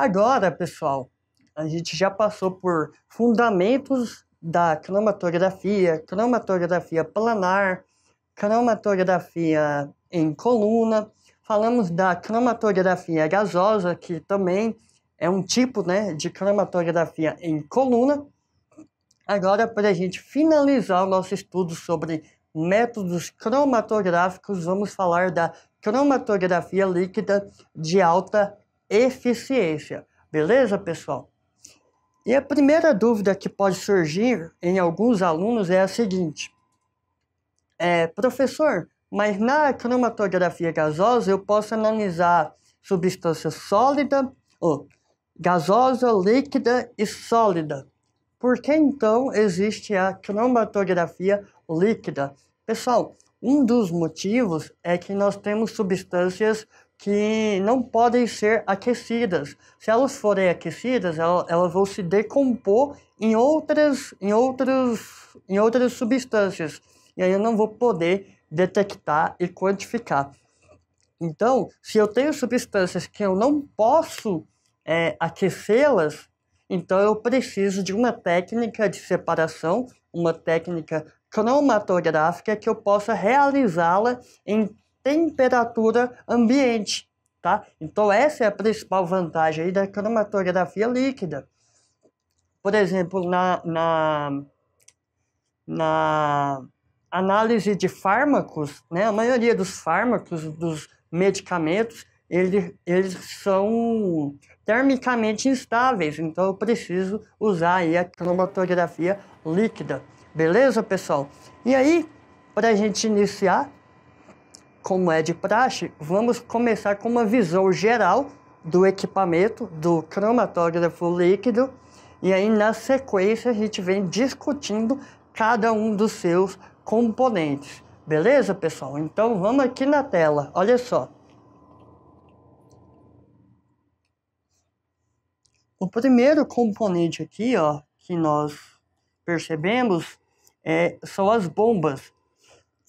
Agora, pessoal, a gente já passou por fundamentos da cromatografia, cromatografia planar, cromatografia em coluna, falamos da cromatografia gasosa, que também é um tipo né, de cromatografia em coluna. Agora, para a gente finalizar o nosso estudo sobre métodos cromatográficos, vamos falar da cromatografia líquida de alta eficiência. Beleza, pessoal? E a primeira dúvida que pode surgir em alguns alunos é a seguinte: é, professor, mas na cromatografia gasosa eu posso analisar substância sólida, ou gasosa, líquida e sólida. Por que então existe a cromatografia líquida? Pessoal, um dos motivos é que nós temos substâncias que não podem ser aquecidas. Se elas forem aquecidas, elas, elas vão se decompor em outras, em, outros, em outras substâncias. E aí eu não vou poder detectar e quantificar. Então, se eu tenho substâncias que eu não posso é, aquecê-las, então eu preciso de uma técnica de separação, uma técnica cromatográfica que eu possa realizá-la em temperatura ambiente, tá? Então essa é a principal vantagem aí da cromatografia líquida. Por exemplo, na, na, na análise de fármacos, né? A maioria dos fármacos, dos medicamentos, eles, eles são termicamente instáveis, então eu preciso usar aí a cromatografia líquida. Beleza, pessoal? E aí, para a gente iniciar, como é de praxe, vamos começar com uma visão geral do equipamento, do cromatógrafo líquido, e aí na sequência a gente vem discutindo cada um dos seus componentes. Beleza, pessoal? Então vamos aqui na tela, olha só. O primeiro componente aqui, ó, que nós percebemos é, são as bombas.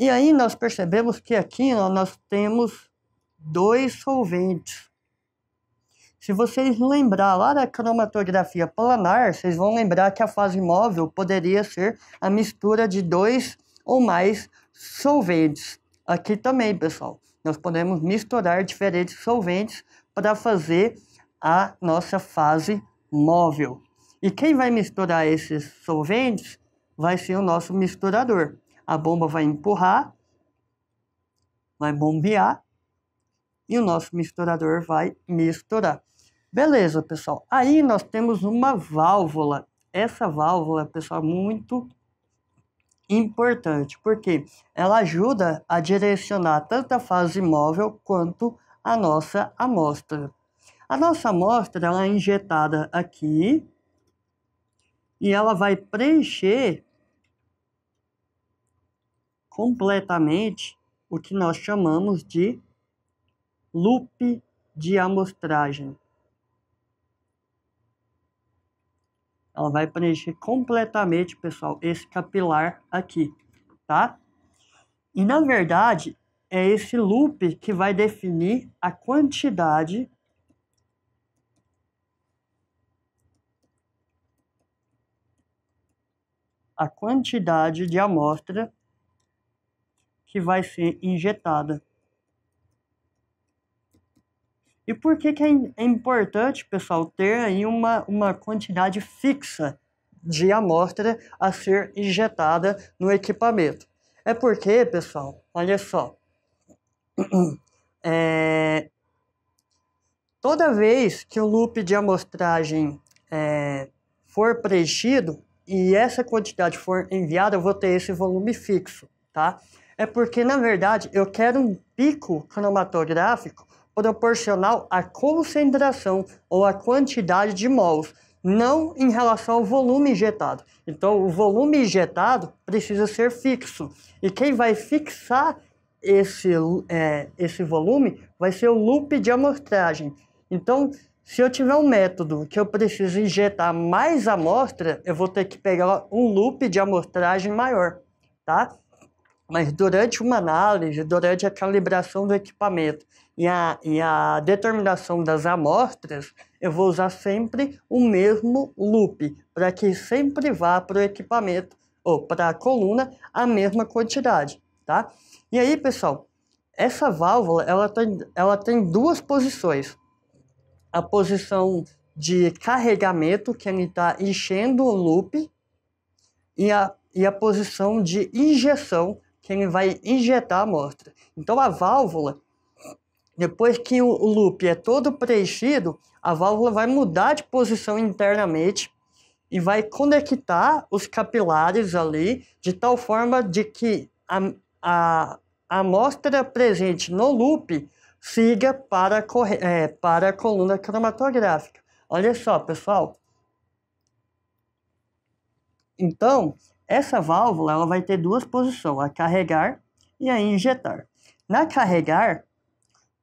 E aí nós percebemos que aqui ó, nós temos dois solventes. Se vocês lembrar lá da cromatografia planar, vocês vão lembrar que a fase móvel poderia ser a mistura de dois ou mais solventes. Aqui também, pessoal, nós podemos misturar diferentes solventes para fazer a nossa fase móvel. E quem vai misturar esses solventes vai ser o nosso misturador a bomba vai empurrar, vai bombear e o nosso misturador vai misturar. Beleza, pessoal. Aí nós temos uma válvula. Essa válvula, pessoal, é muito importante, porque ela ajuda a direcionar tanto a fase móvel quanto a nossa amostra. A nossa amostra ela é injetada aqui e ela vai preencher completamente o que nós chamamos de loop de amostragem. Ela vai preencher completamente, pessoal, esse capilar aqui, tá? E na verdade, é esse loop que vai definir a quantidade a quantidade de amostra que vai ser injetada. E por que, que é, é importante, pessoal, ter aí uma, uma quantidade fixa de amostra a ser injetada no equipamento? É porque, pessoal, olha só. É, toda vez que o loop de amostragem é, for preenchido e essa quantidade for enviada, eu vou ter esse volume fixo, tá? é porque, na verdade, eu quero um pico cromatográfico proporcional à concentração ou à quantidade de mols, não em relação ao volume injetado. Então, o volume injetado precisa ser fixo. E quem vai fixar esse, é, esse volume vai ser o loop de amostragem. Então, se eu tiver um método que eu preciso injetar mais amostra, eu vou ter que pegar um loop de amostragem maior, tá? mas durante uma análise, durante a calibração do equipamento e a, e a determinação das amostras, eu vou usar sempre o mesmo loop, para que sempre vá para o equipamento ou para a coluna a mesma quantidade, tá? E aí, pessoal, essa válvula ela tem, ela tem duas posições. A posição de carregamento, que ele está enchendo o loop, e a, e a posição de injeção, que ele vai injetar a amostra. Então a válvula, depois que o loop é todo preenchido, a válvula vai mudar de posição internamente e vai conectar os capilares ali de tal forma de que a, a, a amostra presente no loop siga para, é, para a coluna cromatográfica. Olha só, pessoal. Então, essa válvula ela vai ter duas posições, a carregar e a injetar. Na carregar,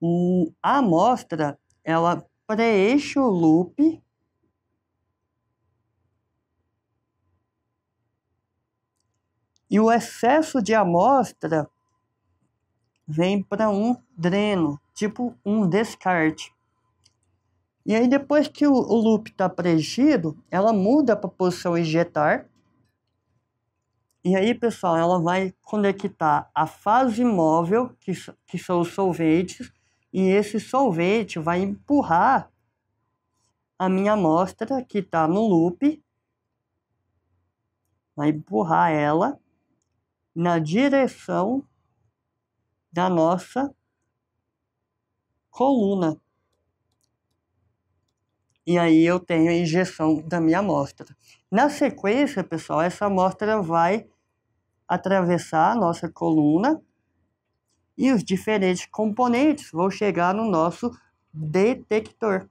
o, a amostra ela preenche o loop e o excesso de amostra vem para um dreno, tipo um descarte. E aí depois que o, o loop está preenchido, ela muda para a posição injetar e aí, pessoal, ela vai conectar a fase móvel, que, que são os solventes, e esse solvente vai empurrar a minha amostra que está no loop, vai empurrar ela na direção da nossa coluna. E aí eu tenho a injeção da minha amostra. Na sequência, pessoal, essa amostra vai atravessar a nossa coluna e os diferentes componentes vão chegar no nosso detector.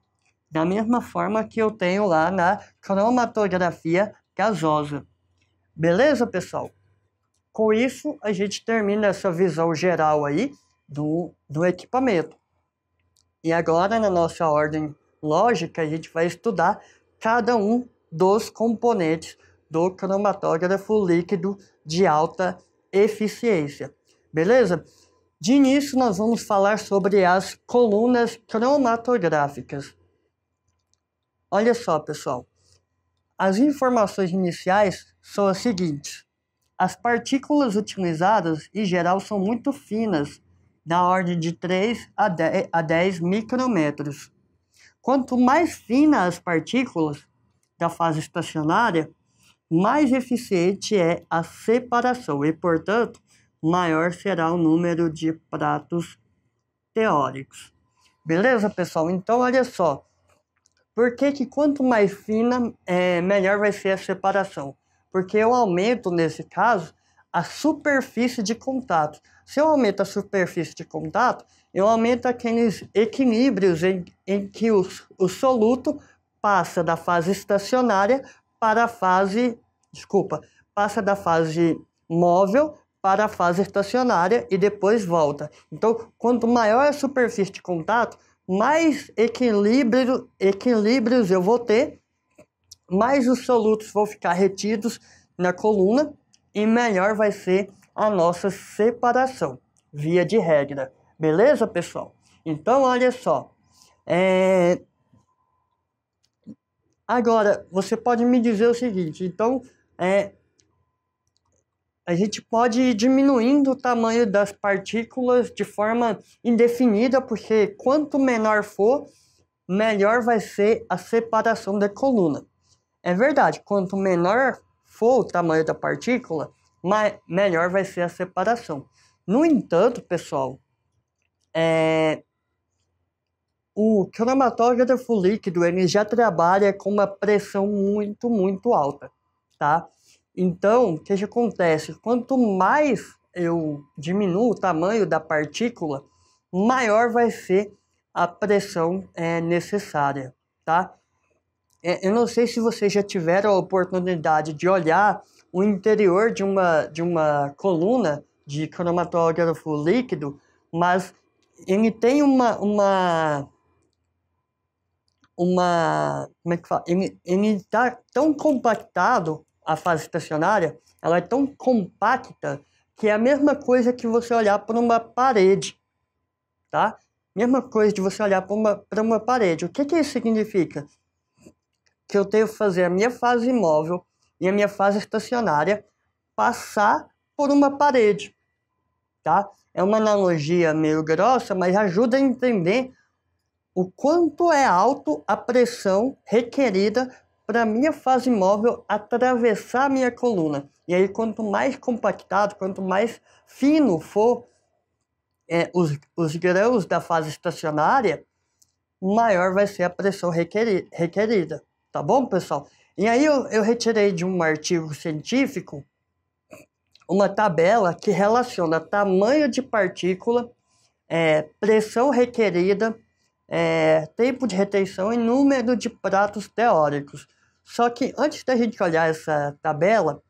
Da mesma forma que eu tenho lá na cromatografia gasosa. Beleza, pessoal? Com isso, a gente termina essa visão geral aí do, do equipamento. E agora, na nossa ordem lógica, a gente vai estudar cada um dos componentes do cromatógrafo líquido de alta eficiência. Beleza? De início, nós vamos falar sobre as colunas cromatográficas. Olha só, pessoal. As informações iniciais são as seguintes. As partículas utilizadas, em geral, são muito finas, da ordem de 3 a 10, a 10 micrômetros. Quanto mais finas as partículas da fase estacionária, mais eficiente é a separação e, portanto, maior será o número de pratos teóricos. Beleza, pessoal? Então, olha só. Por que, que quanto mais fina, é, melhor vai ser a separação? Porque eu aumento, nesse caso, a superfície de contato. Se eu aumento a superfície de contato, eu aumento aqueles equilíbrios em, em que o o soluto passa da fase estacionária para a fase, desculpa, passa da fase móvel para a fase estacionária e depois volta. Então, quanto maior a superfície de contato, mais equilíbrio, equilíbrios eu vou ter, mais os solutos vão ficar retidos na coluna e melhor vai ser a nossa separação, via de regra. Beleza, pessoal? Então, olha só. É, Agora, você pode me dizer o seguinte, então, é, a gente pode ir diminuindo o tamanho das partículas de forma indefinida, porque quanto menor for, melhor vai ser a separação da coluna. É verdade, quanto menor for o tamanho da partícula, mais, melhor vai ser a separação. No entanto, pessoal, é, o cromatógrafo líquido ele já trabalha com uma pressão muito, muito alta, tá? Então, o que acontece? Quanto mais eu diminuo o tamanho da partícula, maior vai ser a pressão é, necessária, tá? É, eu não sei se vocês já tiveram a oportunidade de olhar o interior de uma, de uma coluna de cromatógrafo líquido, mas ele tem uma, uma uma. Como é que fala? Ele está tão compactado, a fase estacionária, ela é tão compacta que é a mesma coisa que você olhar para uma parede, tá? Mesma coisa de você olhar para uma, pra uma parede. O que, que isso significa? Que eu tenho que fazer a minha fase imóvel e a minha fase estacionária passar por uma parede, tá? É uma analogia meio grossa, mas ajuda a entender o quanto é alto a pressão requerida para minha fase móvel atravessar minha coluna. E aí, quanto mais compactado, quanto mais fino for é, os, os grãos da fase estacionária, maior vai ser a pressão requerida, requerida tá bom, pessoal? E aí eu, eu retirei de um artigo científico uma tabela que relaciona tamanho de partícula, é, pressão requerida é, tempo de retenção e número de pratos teóricos. Só que antes da gente olhar essa tabela,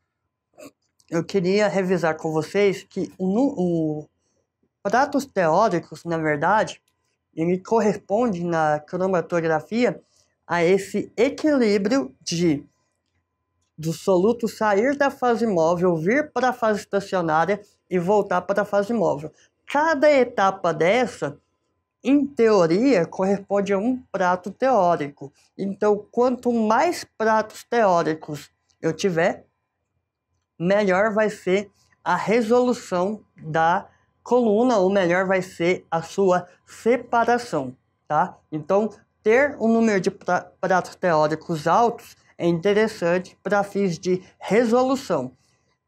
eu queria revisar com vocês que o, o pratos teóricos, na verdade, ele corresponde na cromatografia a esse equilíbrio de do soluto sair da fase móvel, vir para a fase estacionária e voltar para a fase móvel. Cada etapa dessa em teoria, corresponde a um prato teórico. Então, quanto mais pratos teóricos eu tiver, melhor vai ser a resolução da coluna, ou melhor, vai ser a sua separação, tá? Então, ter um número de pratos teóricos altos é interessante para fins de resolução.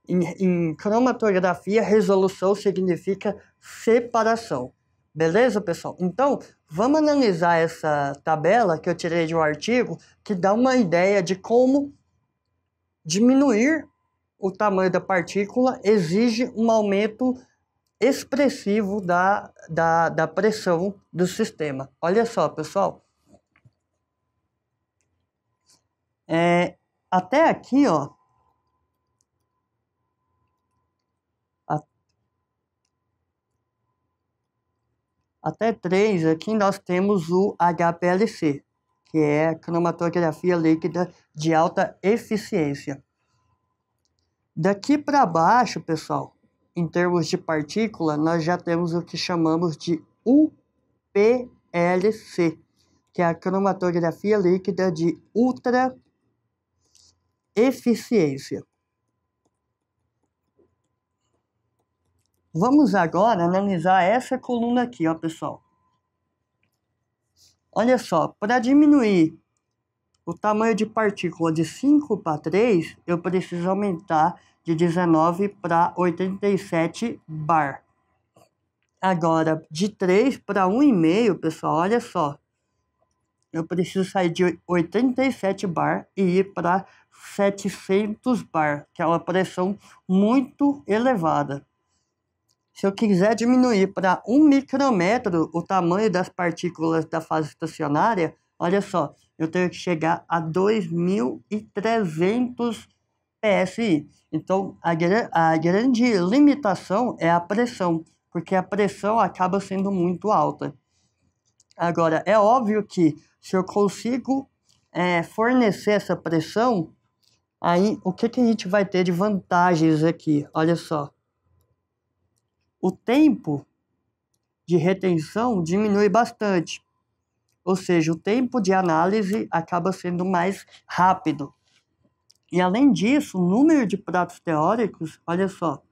Em, em cromatografia, resolução significa separação. Beleza, pessoal? Então, vamos analisar essa tabela que eu tirei de um artigo que dá uma ideia de como diminuir o tamanho da partícula exige um aumento expressivo da, da, da pressão do sistema. Olha só, pessoal. É, até aqui, ó, até 3, aqui nós temos o HPLC, que é a cromatografia líquida de alta eficiência. Daqui para baixo, pessoal, em termos de partícula, nós já temos o que chamamos de UPLC, que é a cromatografia líquida de ultra eficiência. Vamos agora analisar essa coluna aqui, ó, pessoal. Olha só, para diminuir o tamanho de partícula de 5 para 3, eu preciso aumentar de 19 para 87 bar. Agora, de 3 para 1,5, pessoal, olha só. Eu preciso sair de 87 bar e ir para 700 bar, que é uma pressão muito elevada. Se eu quiser diminuir para um micrômetro o tamanho das partículas da fase estacionária, olha só, eu tenho que chegar a 2.300 psi. Então, a, a grande limitação é a pressão, porque a pressão acaba sendo muito alta. Agora, é óbvio que se eu consigo é, fornecer essa pressão, aí o que, que a gente vai ter de vantagens aqui? Olha só o tempo de retenção diminui bastante. Ou seja, o tempo de análise acaba sendo mais rápido. E além disso, o número de pratos teóricos, olha só,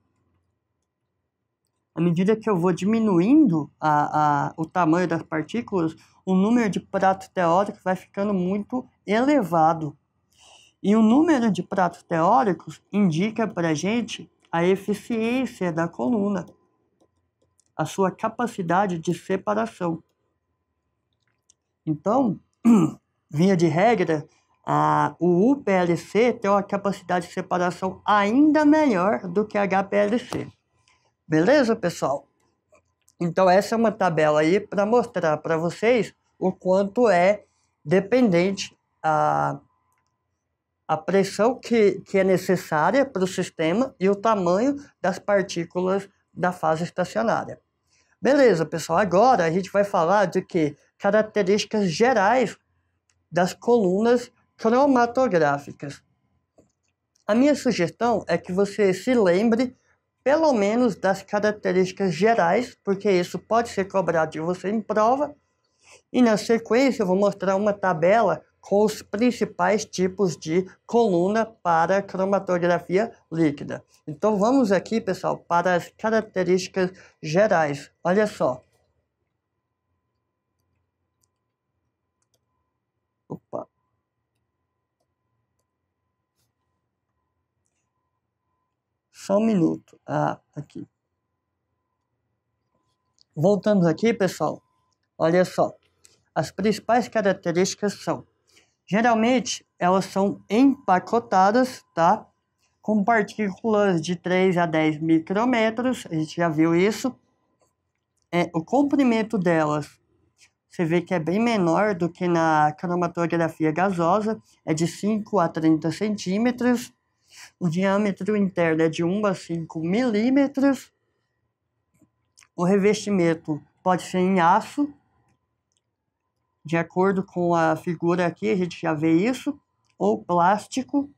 à medida que eu vou diminuindo a, a, o tamanho das partículas, o número de pratos teóricos vai ficando muito elevado. E o número de pratos teóricos indica para a gente a eficiência da coluna a sua capacidade de separação. Então, via de regra, a, o UPLC tem uma capacidade de separação ainda melhor do que a HPLC. Beleza, pessoal? Então, essa é uma tabela aí para mostrar para vocês o quanto é dependente a, a pressão que, que é necessária para o sistema e o tamanho das partículas da fase estacionária. Beleza, pessoal, agora a gente vai falar de que características gerais das colunas cromatográficas. A minha sugestão é que você se lembre pelo menos das características gerais, porque isso pode ser cobrado de você em prova. E na sequência eu vou mostrar uma tabela com os principais tipos de coluna para cromatografia líquida. Então vamos aqui, pessoal, para as características gerais. Olha só. Opa. Só um minuto. Ah, aqui. Voltando aqui, pessoal, olha só. As principais características são Geralmente, elas são empacotadas, tá? Com partículas de 3 a 10 micrômetros, a gente já viu isso. É, o comprimento delas, você vê que é bem menor do que na cromatografia gasosa, é de 5 a 30 centímetros. O diâmetro interno é de 1 a 5 milímetros. O revestimento pode ser em aço, de acordo com a figura aqui, a gente já vê isso. Ou plástico.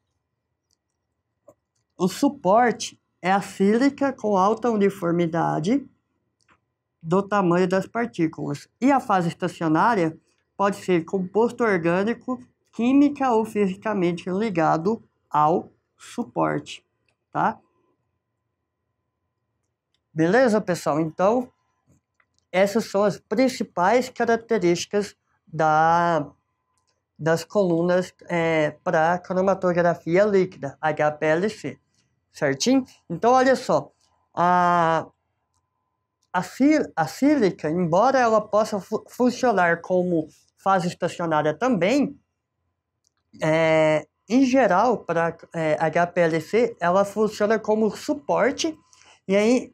O suporte é a sílica com alta uniformidade do tamanho das partículas. E a fase estacionária pode ser composto orgânico, química ou fisicamente ligado ao suporte, tá? Beleza, pessoal? Então, essas são as principais características da, das colunas é, para cromatografia líquida, HPLC, certinho? Então, olha só, a, a, a sílica, embora ela possa fu funcionar como fase estacionária também, é, em geral, para é, HPLC, ela funciona como suporte e aí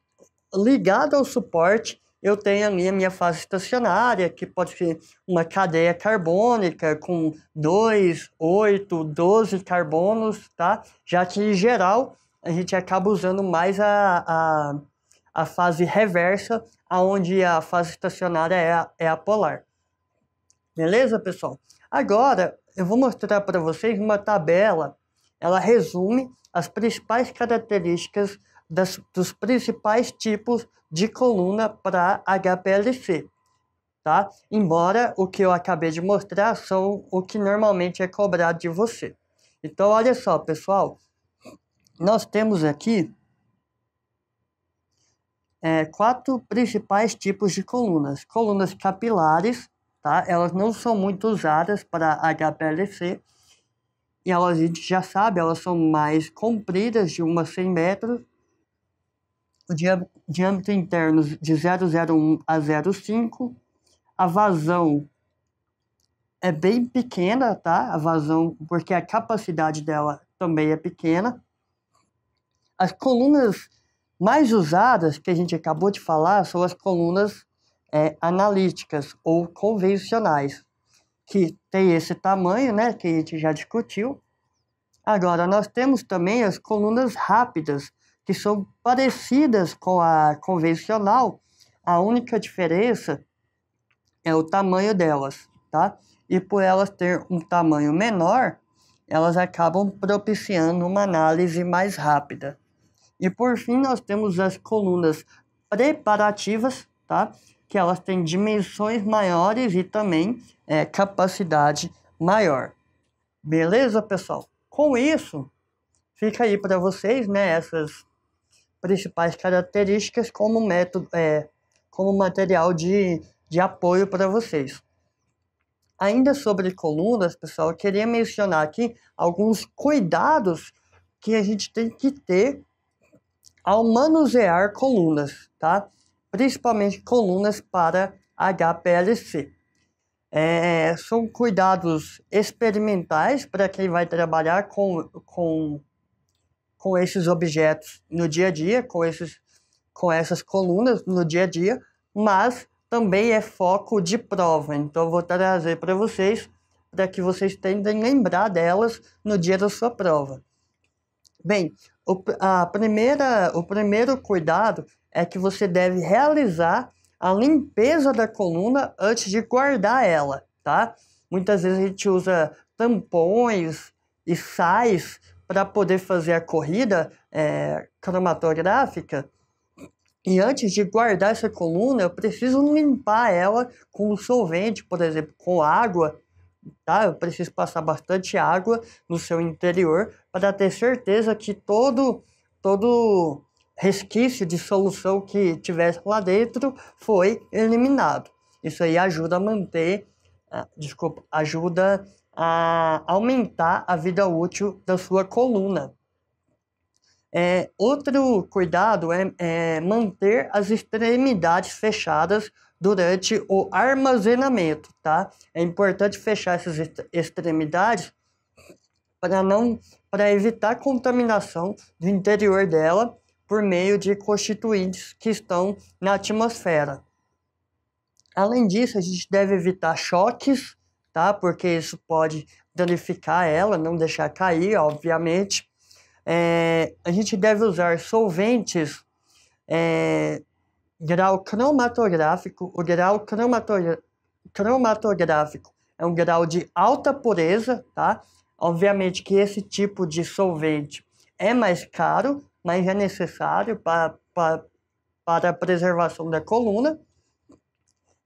ligado ao suporte eu tenho ali a minha fase estacionária, que pode ser uma cadeia carbônica com 2, 8, 12 carbonos, tá? Já que, em geral, a gente acaba usando mais a, a, a fase reversa, aonde a fase estacionária é a, é a polar. Beleza, pessoal? Agora, eu vou mostrar para vocês uma tabela. Ela resume as principais características das, dos principais tipos de coluna para HPLC. Tá? Embora o que eu acabei de mostrar são o que normalmente é cobrado de você. Então, olha só, pessoal. Nós temos aqui é, quatro principais tipos de colunas. Colunas capilares, tá? Elas não são muito usadas para HPLC. E elas, a gente já sabe, elas são mais compridas, de umas 100 metros, o diâmetro interno de 001 a 05. A vazão é bem pequena, tá? A vazão, porque a capacidade dela também é pequena. As colunas mais usadas, que a gente acabou de falar, são as colunas é, analíticas ou convencionais, que tem esse tamanho, né, que a gente já discutiu. Agora, nós temos também as colunas rápidas, que são parecidas com a convencional, a única diferença é o tamanho delas, tá? E por elas ter um tamanho menor, elas acabam propiciando uma análise mais rápida. E por fim, nós temos as colunas preparativas, tá? Que elas têm dimensões maiores e também é, capacidade maior. Beleza, pessoal? Com isso, fica aí para vocês, né, essas principais características como método, é, como material de, de apoio para vocês. Ainda sobre colunas, pessoal, eu queria mencionar aqui alguns cuidados que a gente tem que ter ao manusear colunas, tá? Principalmente colunas para HPLC. É, são cuidados experimentais para quem vai trabalhar com, com com esses objetos no dia a dia, com, esses, com essas colunas no dia a dia, mas também é foco de prova. Então, eu vou trazer para vocês, para que vocês tentem lembrar delas no dia da sua prova. Bem, o, a primeira, o primeiro cuidado é que você deve realizar a limpeza da coluna antes de guardar ela, tá? Muitas vezes a gente usa tampões e sais para poder fazer a corrida é, cromatográfica. E antes de guardar essa coluna, eu preciso limpar ela com um solvente, por exemplo, com água. Tá? Eu preciso passar bastante água no seu interior para ter certeza que todo, todo resquício de solução que tivesse lá dentro foi eliminado. Isso aí ajuda a manter, ah, desculpa, ajuda a aumentar a vida útil da sua coluna. É, outro cuidado é, é manter as extremidades fechadas durante o armazenamento, tá? É importante fechar essas extremidades para não para evitar contaminação do interior dela por meio de constituintes que estão na atmosfera. Além disso, a gente deve evitar choques tá? Porque isso pode danificar ela, não deixar cair, obviamente. É, a gente deve usar solventes é, grau cromatográfico. O grau cromatográfico é um grau de alta pureza, tá? Obviamente que esse tipo de solvente é mais caro, mas é necessário para, para, para a preservação da coluna.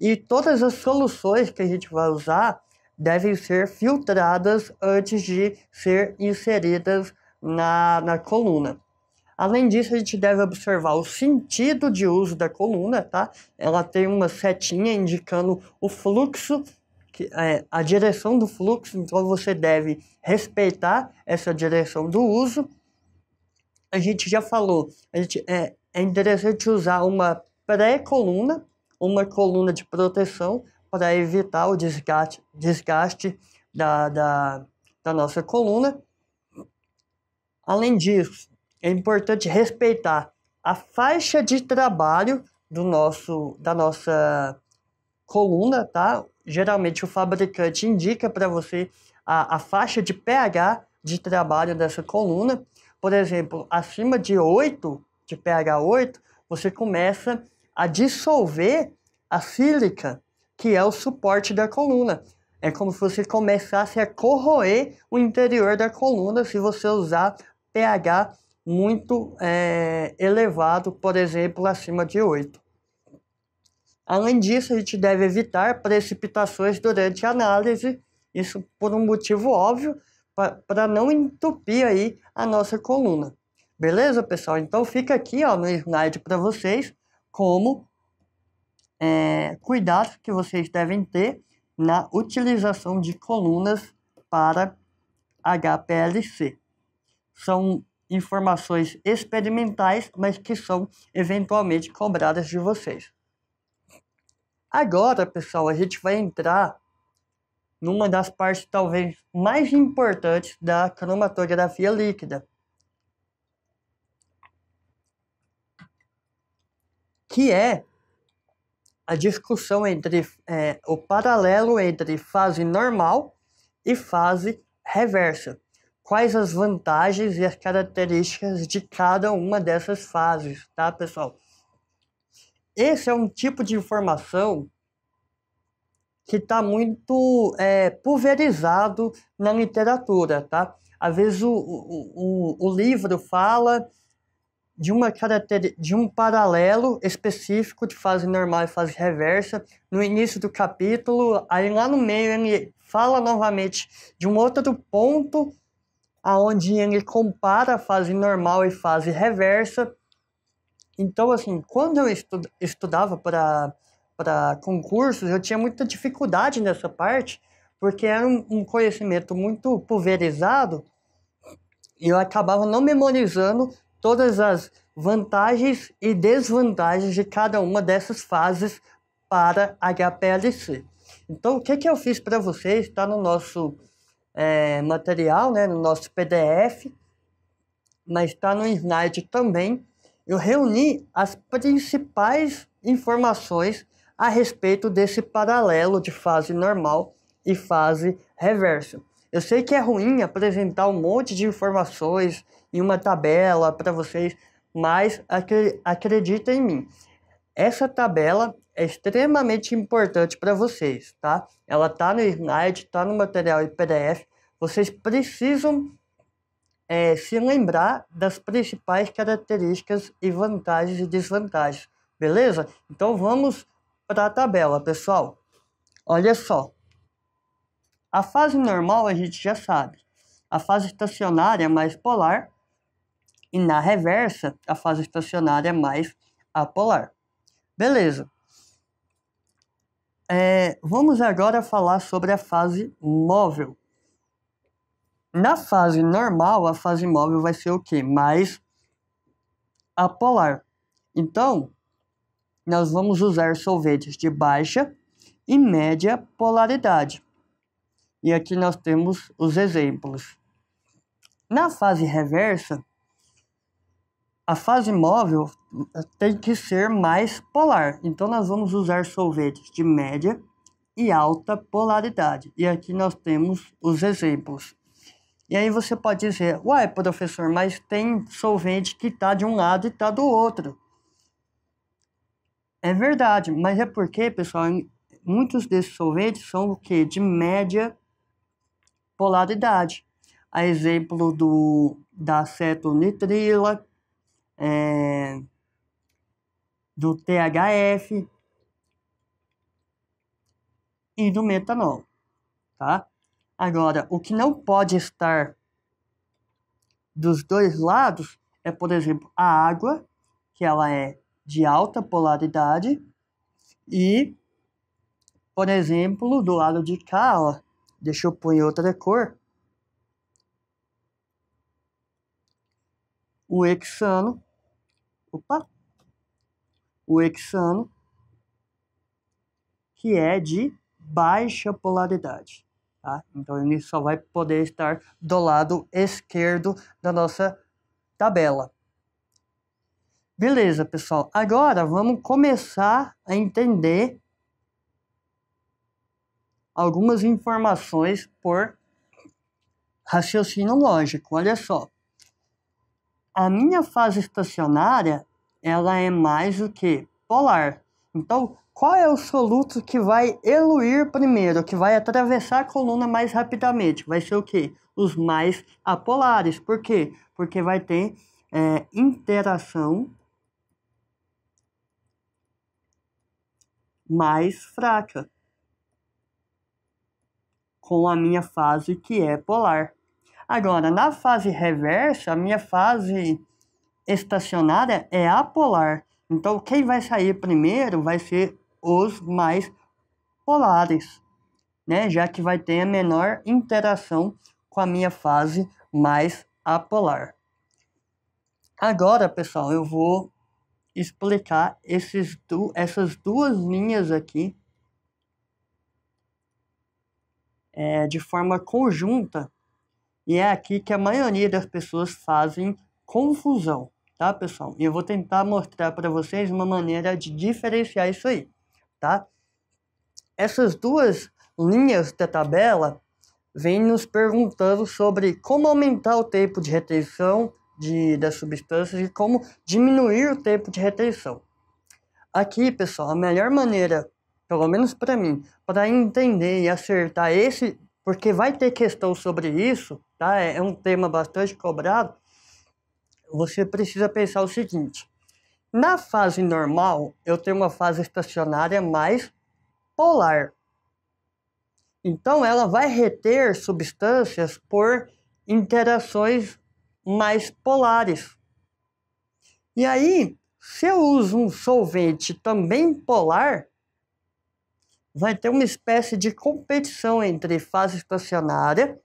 E todas as soluções que a gente vai usar devem ser filtradas antes de ser inseridas na, na coluna. Além disso, a gente deve observar o sentido de uso da coluna, tá? Ela tem uma setinha indicando o fluxo, que, é, a direção do fluxo, então você deve respeitar essa direção do uso. A gente já falou, a gente, é, é interessante usar uma pré-coluna, uma coluna de proteção, para evitar o desgaste, desgaste da, da, da nossa coluna. Além disso, é importante respeitar a faixa de trabalho do nosso, da nossa coluna, tá? Geralmente o fabricante indica para você a, a faixa de pH de trabalho dessa coluna. Por exemplo, acima de 8, de pH 8, você começa a dissolver a sílica que é o suporte da coluna. É como se você começasse a corroer o interior da coluna se você usar pH muito é, elevado, por exemplo, acima de 8. Além disso, a gente deve evitar precipitações durante a análise, isso por um motivo óbvio, para não entupir aí a nossa coluna. Beleza, pessoal? Então fica aqui ó, no slide para vocês como é, eh, cuidados que vocês devem ter na utilização de colunas para HPLC. São informações experimentais, mas que são eventualmente cobradas de vocês. Agora, pessoal, a gente vai entrar numa das partes talvez mais importantes da cromatografia líquida, que é a discussão entre é, o paralelo entre fase normal e fase reversa. Quais as vantagens e as características de cada uma dessas fases, tá, pessoal? Esse é um tipo de informação que está muito é, pulverizado na literatura, tá? Às vezes o, o, o, o livro fala de, uma de um paralelo específico de fase normal e fase reversa no início do capítulo. Aí lá no meio ele fala novamente de um outro ponto aonde ele compara fase normal e fase reversa. Então, assim, quando eu estu estudava para para concursos, eu tinha muita dificuldade nessa parte, porque era um, um conhecimento muito pulverizado e eu acabava não memorizando todas as vantagens e desvantagens de cada uma dessas fases para HPLC. Então, o que, que eu fiz para vocês está no nosso é, material, né, no nosso PDF, mas está no slide também. Eu reuni as principais informações a respeito desse paralelo de fase normal e fase reversa. Eu sei que é ruim apresentar um monte de informações em uma tabela para vocês, mas acredita em mim. Essa tabela é extremamente importante para vocês, tá? Ela tá no slide, tá no material em PDF. Vocês precisam é, se lembrar das principais características e vantagens e desvantagens, beleza? Então vamos para a tabela, pessoal. Olha só. A fase normal a gente já sabe. A fase estacionária mais polar e na reversa, a fase estacionária é mais apolar. Beleza. É, vamos agora falar sobre a fase móvel. Na fase normal, a fase móvel vai ser o que? Mais apolar. Então, nós vamos usar solventes de baixa e média polaridade. E aqui nós temos os exemplos. Na fase reversa, a fase móvel eh, tem que ser mais polar. Então, nós vamos usar solventes de média e alta polaridade. E aqui nós temos os exemplos. E aí você pode dizer, uai, professor, mas tem solvente que está de um lado e está do outro. É verdade, mas é porque, pessoal, muitos desses solventes são o que? De média polaridade. A exemplo do, da acetonitrila, é, do THF e do metanol, tá? Agora, o que não pode estar dos dois lados é, por exemplo, a água, que ela é de alta polaridade, e, por exemplo, do lado de cá, ó, deixa eu pôr em outra cor, o hexano, opa, o hexano, que é de baixa polaridade. Tá? Então ele só vai poder estar do lado esquerdo da nossa tabela. Beleza, pessoal. Agora vamos começar a entender algumas informações por raciocínio lógico. Olha só. A minha fase estacionária, ela é mais o que polar. Então, qual é o soluto que vai eluir primeiro, que vai atravessar a coluna mais rapidamente? Vai ser o que? Os mais apolares. Por quê? Porque vai ter é, interação mais fraca com a minha fase que é polar. Agora, na fase reversa, a minha fase estacionária é apolar. Então, quem vai sair primeiro vai ser os mais polares, né? Já que vai ter a menor interação com a minha fase mais apolar. Agora, pessoal, eu vou explicar esses du essas duas linhas aqui é, de forma conjunta e é aqui que a maioria das pessoas fazem confusão, tá, pessoal? E eu vou tentar mostrar para vocês uma maneira de diferenciar isso aí, tá? Essas duas linhas da tabela vêm nos perguntando sobre como aumentar o tempo de retenção de, das substâncias e como diminuir o tempo de retenção. Aqui, pessoal, a melhor maneira, pelo menos para mim, para entender e acertar esse porque vai ter questão sobre isso, tá? É, é um tema bastante cobrado. Você precisa pensar o seguinte: na fase normal, eu tenho uma fase estacionária mais polar. Então, ela vai reter substâncias por interações mais polares. E aí, se eu uso um solvente também polar, vai ter uma espécie de competição entre fase estacionária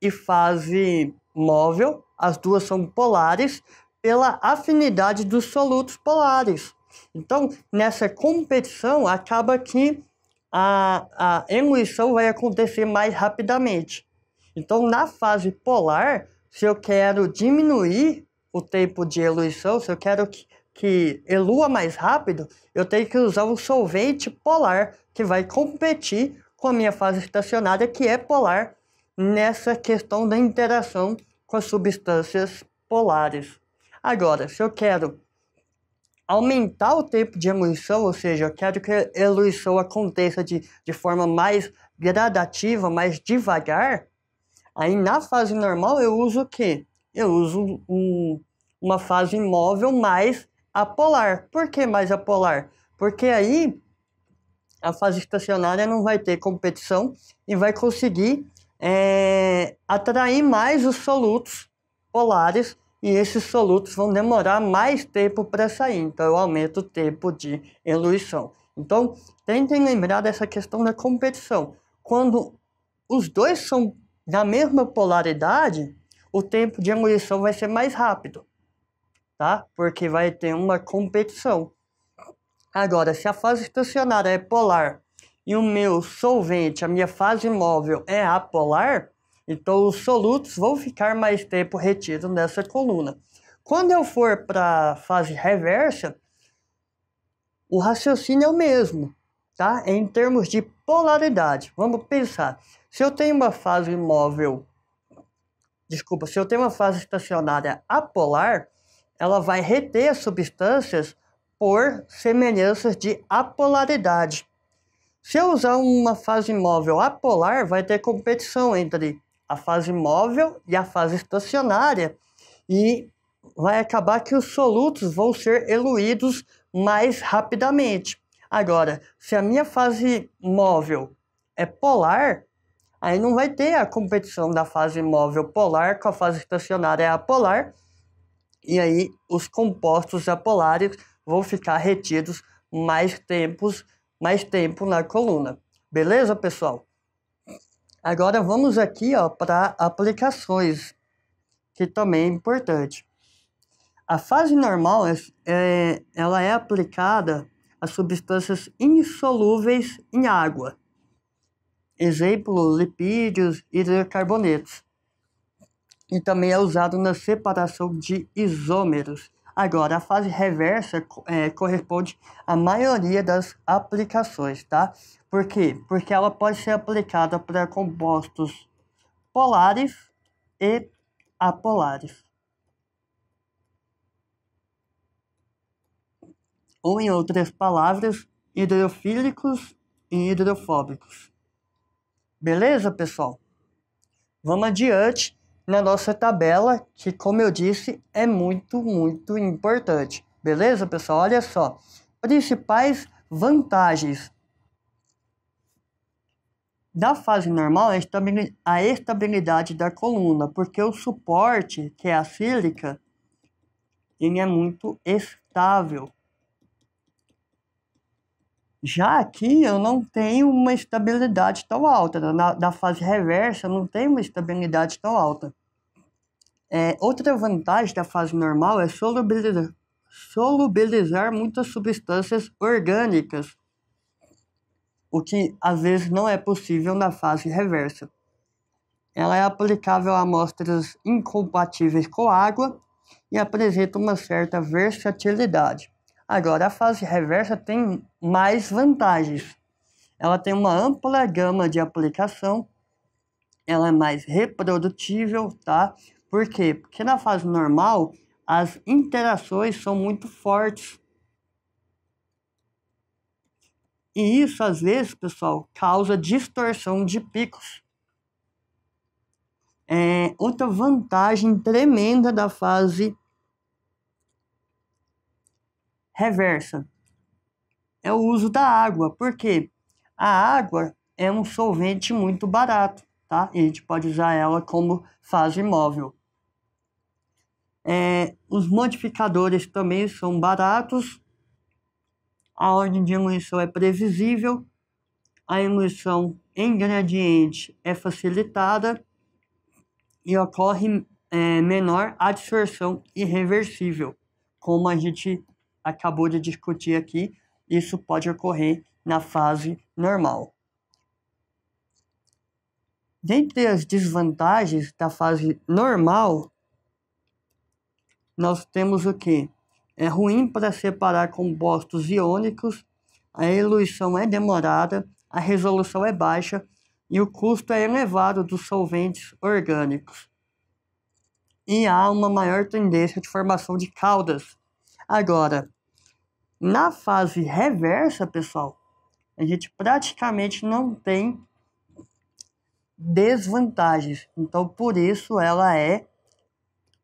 e fase móvel, as duas são polares, pela afinidade dos solutos polares. Então, nessa competição, acaba que a, a emulsão vai acontecer mais rapidamente. Então, na fase polar, se eu quero diminuir o tempo de eluição, se eu quero que que elua mais rápido, eu tenho que usar um solvente polar que vai competir com a minha fase estacionária, que é polar, nessa questão da interação com as substâncias polares. Agora, se eu quero aumentar o tempo de emulsão, ou seja, eu quero que a eluição aconteça de, de forma mais gradativa, mais devagar, aí na fase normal eu uso o quê? Eu uso um, uma fase móvel mais apolar. Por que mais apolar? Porque aí a fase estacionária não vai ter competição e vai conseguir é, atrair mais os solutos polares e esses solutos vão demorar mais tempo para sair, então eu aumento o tempo de eluição. Então, tentem lembrar dessa questão da competição. Quando os dois são da mesma polaridade, o tempo de eluição vai ser mais rápido tá? Porque vai ter uma competição. Agora, se a fase estacionária é polar e o meu solvente, a minha fase móvel é apolar, então os solutos vão ficar mais tempo retidos nessa coluna. Quando eu for para a fase reversa, o raciocínio é o mesmo, tá? Em termos de polaridade. Vamos pensar. Se eu tenho uma fase móvel, desculpa, se eu tenho uma fase estacionária apolar, ela vai reter substâncias por semelhanças de apolaridade. Se eu usar uma fase móvel apolar, vai ter competição entre a fase móvel e a fase estacionária e vai acabar que os solutos vão ser eluídos mais rapidamente. Agora, se a minha fase móvel é polar, aí não vai ter a competição da fase móvel polar com a fase estacionária apolar e aí os compostos apolares vão ficar retidos mais tempos, mais tempo na coluna. Beleza, pessoal? Agora vamos aqui para aplicações, que também é importante. A fase normal é, é, ela é aplicada a substâncias insolúveis em água, exemplo, lipídios e hidrocarbonetos e também é usado na separação de isômeros. Agora, a fase reversa é, corresponde à maioria das aplicações, tá? Por quê? Porque ela pode ser aplicada para compostos polares e apolares. Ou, em outras palavras, hidrofílicos e hidrofóbicos. Beleza, pessoal? Vamos adiante na nossa tabela, que como eu disse, é muito, muito importante. Beleza, pessoal? Olha só. Principais vantagens da fase normal é a estabilidade da coluna, porque o suporte, que é a sílica, ele é muito estável. Já aqui eu não tenho uma estabilidade tão alta, na, na fase reversa eu não tenho uma estabilidade tão alta. É, outra vantagem da fase normal é solubilizar, solubilizar muitas substâncias orgânicas, o que às vezes não é possível na fase reversa. Ela é aplicável a amostras incompatíveis com água e apresenta uma certa versatilidade. Agora, a fase reversa tem mais vantagens. Ela tem uma ampla gama de aplicação, ela é mais reprodutível, tá? Por quê? Porque na fase normal, as interações são muito fortes. E isso, às vezes, pessoal, causa distorção de picos. É outra vantagem tremenda da fase reversa. É o uso da água, porque a água é um solvente muito barato, tá? E a gente pode usar ela como fase móvel. É, os modificadores também são baratos, a ordem de eluição é previsível, a eluição em gradiente é facilitada e ocorre é, menor absorção irreversível, como a gente acabou de discutir aqui, isso pode ocorrer na fase normal. Dentre as desvantagens da fase normal, nós temos o que? É ruim para separar compostos iônicos, a eluição é demorada, a resolução é baixa e o custo é elevado dos solventes orgânicos. E há uma maior tendência de formação de caudas. Agora, na fase reversa, pessoal, a gente praticamente não tem desvantagens. Então, por isso ela é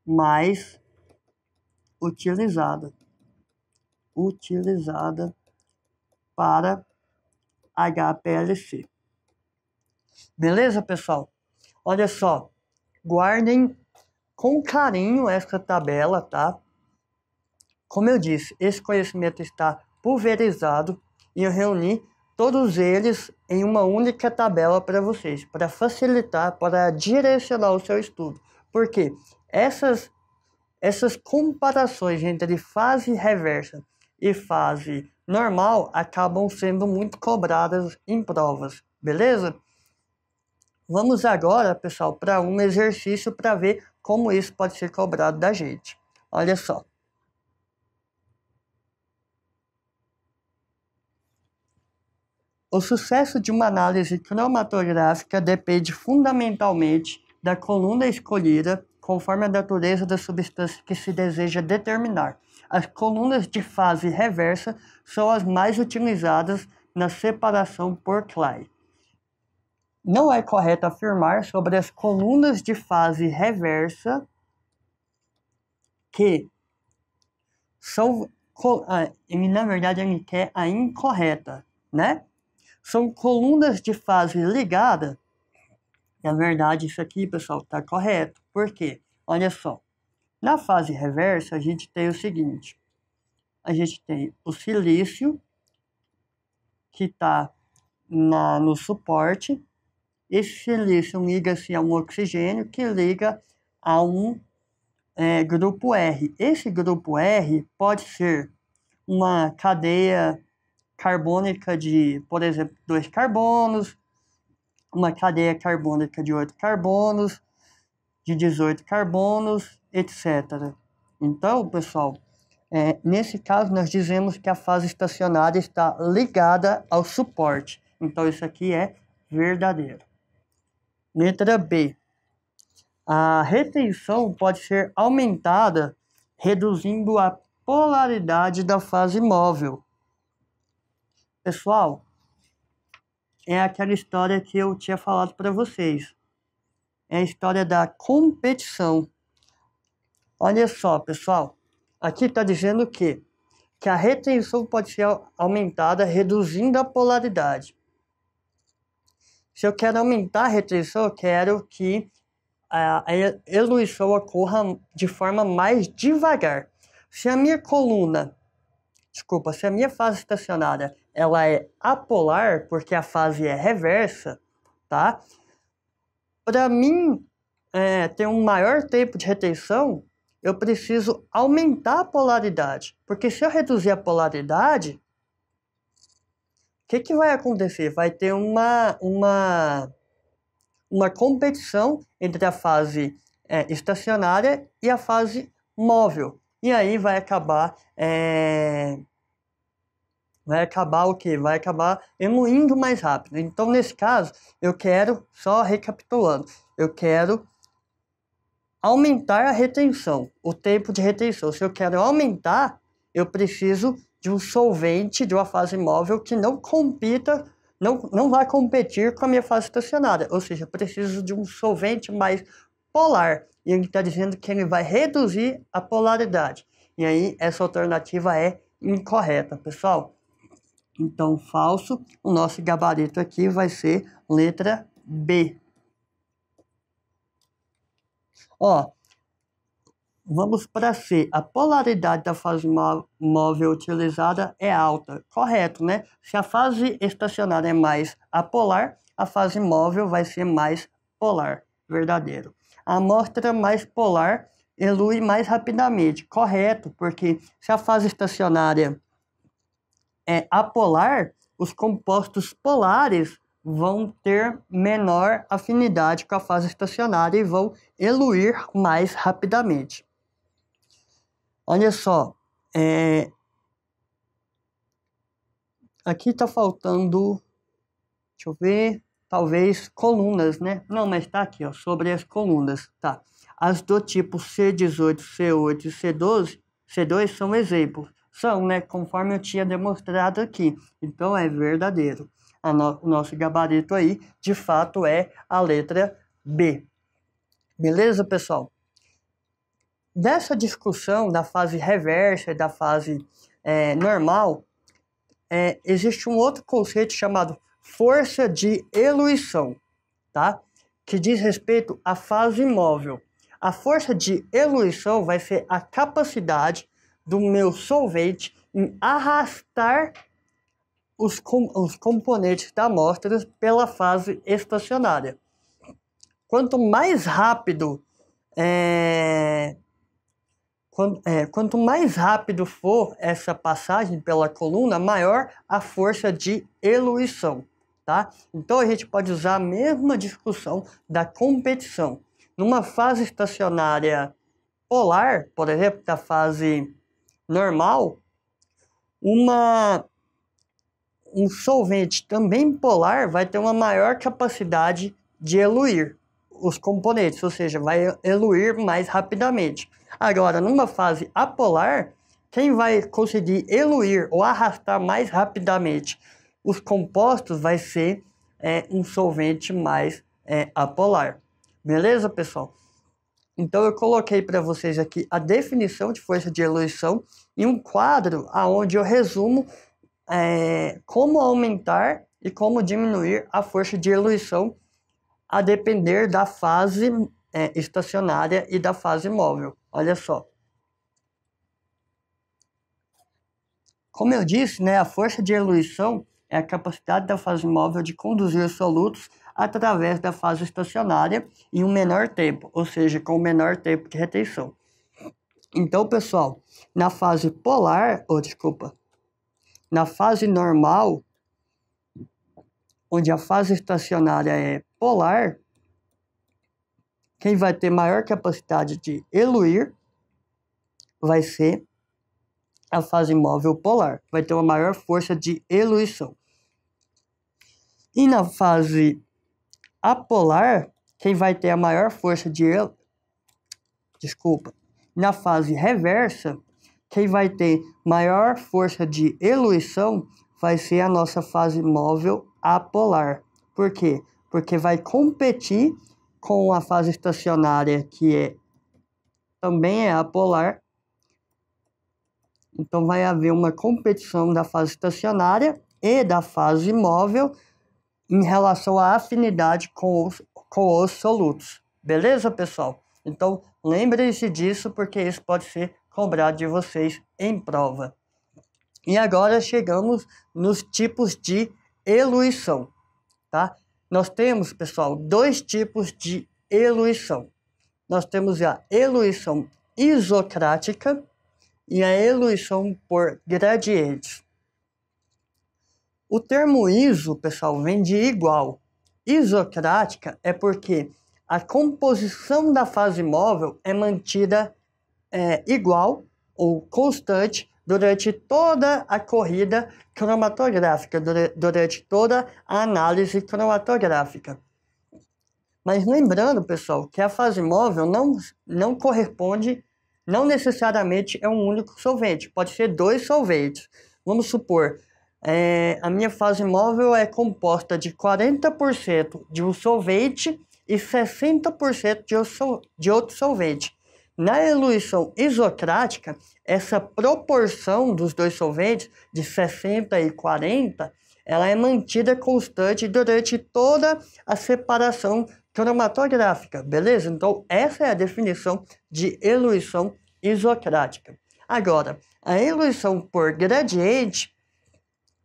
mais utilizada. Utilizada para HPLC. Beleza, pessoal? Olha só, guardem com carinho essa tabela, tá? Como eu disse, esse conhecimento está pulverizado e eu reuni todos eles em uma única tabela para vocês, para facilitar, para direcionar o seu estudo. Porque essas, essas comparações entre fase reversa e fase normal acabam sendo muito cobradas em provas, beleza? Vamos agora, pessoal, para um exercício para ver como isso pode ser cobrado da gente. Olha só. O sucesso de uma análise cromatográfica depende fundamentalmente da coluna escolhida, conforme a natureza da substância que se deseja determinar. As colunas de fase reversa são as mais utilizadas na separação por Clay. Não é correto afirmar sobre as colunas de fase reversa que são, ah, na verdade, ele é quer a é incorreta, né? são colunas de fase ligada. Na verdade, isso aqui, pessoal, está correto. Por quê? Olha só. Na fase reversa, a gente tem o seguinte. A gente tem o silício, que está no suporte. Esse silício liga-se a um oxigênio que liga a um é, grupo R. Esse grupo R pode ser uma cadeia carbônica de, por exemplo, dois carbonos, uma cadeia carbônica de oito carbonos, de 18 carbonos, etc. Então, pessoal, é, nesse caso nós dizemos que a fase estacionária está ligada ao suporte. Então, isso aqui é verdadeiro. Letra B. A retenção pode ser aumentada reduzindo a polaridade da fase móvel Pessoal, é aquela história que eu tinha falado para vocês. É a história da competição. Olha só, pessoal. Aqui está dizendo que, que a retenção pode ser aumentada reduzindo a polaridade. Se eu quero aumentar a retenção, eu quero que a eluição ocorra de forma mais devagar. Se a minha coluna, desculpa, se a minha fase estacionária ela é apolar porque a fase é reversa, tá? Para mim é, ter um maior tempo de retenção, eu preciso aumentar a polaridade, porque se eu reduzir a polaridade, o que, que vai acontecer? Vai ter uma, uma, uma competição entre a fase é, estacionária e a fase móvel. E aí vai acabar é, vai acabar o que? Vai acabar emuindo mais rápido. Então, nesse caso, eu quero, só recapitulando, eu quero aumentar a retenção, o tempo de retenção. Se eu quero aumentar, eu preciso de um solvente, de uma fase móvel que não compita, não, não vai competir com a minha fase estacionária. Ou seja, eu preciso de um solvente mais polar. E ele está dizendo que ele vai reduzir a polaridade. E aí, essa alternativa é incorreta, pessoal. Então, falso, o nosso gabarito aqui vai ser letra B. Ó, vamos para C. A polaridade da fase móvel utilizada é alta. Correto, né? Se a fase estacionária é mais apolar, a fase móvel vai ser mais polar. Verdadeiro. A amostra mais polar elui mais rapidamente. Correto, porque se a fase estacionária é, apolar, os compostos polares vão ter menor afinidade com a fase estacionária e vão eluir mais rapidamente. Olha só, é... aqui está faltando, deixa eu ver, talvez colunas, né? Não, mas está aqui, ó, sobre as colunas, tá? As do tipo C18, C8 e C12, C2 são exemplos são, né? Conforme eu tinha demonstrado aqui. Então é verdadeiro. No, o nosso gabarito aí, de fato, é a letra B. Beleza, pessoal? Dessa discussão da fase reversa e da fase é, normal, é, existe um outro conceito chamado força de eluição, tá? que diz respeito à fase móvel. A força de eluição vai ser a capacidade do meu solvente em arrastar os, com, os componentes da amostra pela fase estacionária. Quanto mais rápido é, quando, é, quanto mais rápido for essa passagem pela coluna, maior a força de eluição, tá? Então a gente pode usar a mesma discussão da competição. Numa fase estacionária polar, por exemplo, da fase normal, uma, um solvente também polar vai ter uma maior capacidade de eluir os componentes, ou seja, vai eluir mais rapidamente. Agora, numa fase apolar, quem vai conseguir eluir ou arrastar mais rapidamente os compostos vai ser é, um solvente mais é, apolar. Beleza, pessoal? Então eu coloquei para vocês aqui a definição de força de eluição e um quadro aonde eu resumo é, como aumentar e como diminuir a força de eluição a depender da fase é, estacionária e da fase móvel. Olha só. Como eu disse, né, a força de eluição é a capacidade da fase móvel de conduzir os solutos através da fase estacionária em um menor tempo, ou seja, com o menor tempo de retenção. Então, pessoal, na fase polar, ou oh, desculpa, na fase normal, onde a fase estacionária é polar, quem vai ter maior capacidade de eluir vai ser a fase móvel polar, vai ter uma maior força de eluição. E na fase apolar, quem vai ter a maior força de desculpa, na fase reversa, quem vai ter maior força de eluição vai ser a nossa fase móvel apolar. Por quê? Porque vai competir com a fase estacionária que é também é apolar. Então vai haver uma competição da fase estacionária e da fase móvel em relação à afinidade com os, com os solutos. Beleza, pessoal? Então, lembrem-se disso, porque isso pode ser cobrado de vocês em prova. E agora chegamos nos tipos de eluição, tá? Nós temos, pessoal, dois tipos de eluição. Nós temos a eluição isocrática e a eluição por gradientes. O termo iso, pessoal, vem de igual. Isocrática é porque a composição da fase móvel é mantida é, igual ou constante durante toda a corrida cromatográfica, durante toda a análise cromatográfica. Mas lembrando, pessoal, que a fase móvel não, não corresponde, não necessariamente é um único solvente, pode ser dois solventes. Vamos supor, é, a minha fase móvel é composta de 40% de um solvente e 60% de, de outro solvente. Na eluição isocrática, essa proporção dos dois solventes, de 60 e 40, ela é mantida constante durante toda a separação cromatográfica, beleza? Então, essa é a definição de eluição isocrática. Agora, a eluição por gradiente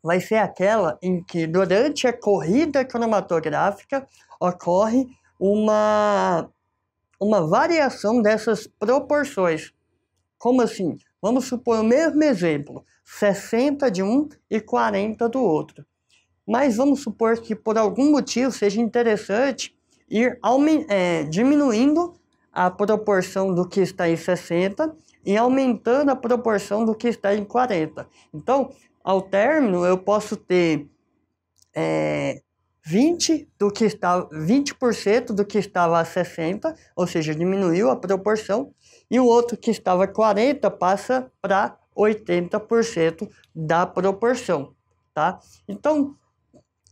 vai ser aquela em que, durante a corrida cromatográfica, ocorre uma, uma variação dessas proporções. Como assim? Vamos supor o mesmo exemplo, 60 de um e 40 do outro. Mas vamos supor que por algum motivo seja interessante ir é, diminuindo a proporção do que está em 60 e aumentando a proporção do que está em 40. Então, ao término, eu posso ter é, 20 do que estava 20% do que estava a 60, ou seja, diminuiu a proporção, e o outro que estava a 40 passa para 80% da proporção, tá? Então,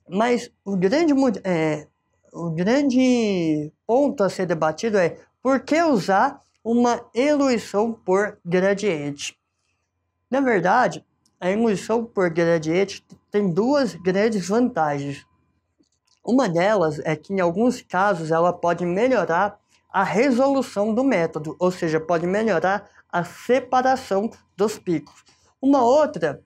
mas o grande é, o grande ponto a ser debatido é por que usar uma eluição por gradiente. Na verdade, a indução por gradiente tem duas grandes vantagens. Uma delas é que, em alguns casos, ela pode melhorar a resolução do método, ou seja, pode melhorar a separação dos picos. Uma outra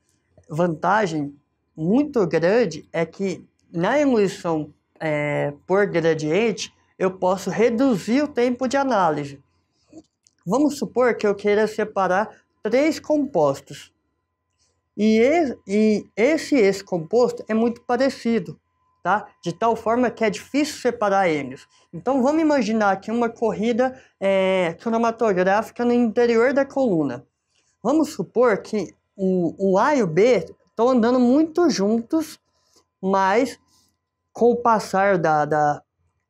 vantagem muito grande é que na emulição é, por gradiente eu posso reduzir o tempo de análise. Vamos supor que eu queira separar três compostos. E, esse, e esse, esse composto é muito parecido, tá? De tal forma que é difícil separar eles. Então vamos imaginar aqui uma corrida é, cromatográfica no interior da coluna. Vamos supor que o, o A e o B estão andando muito juntos, mas com o passar da, da,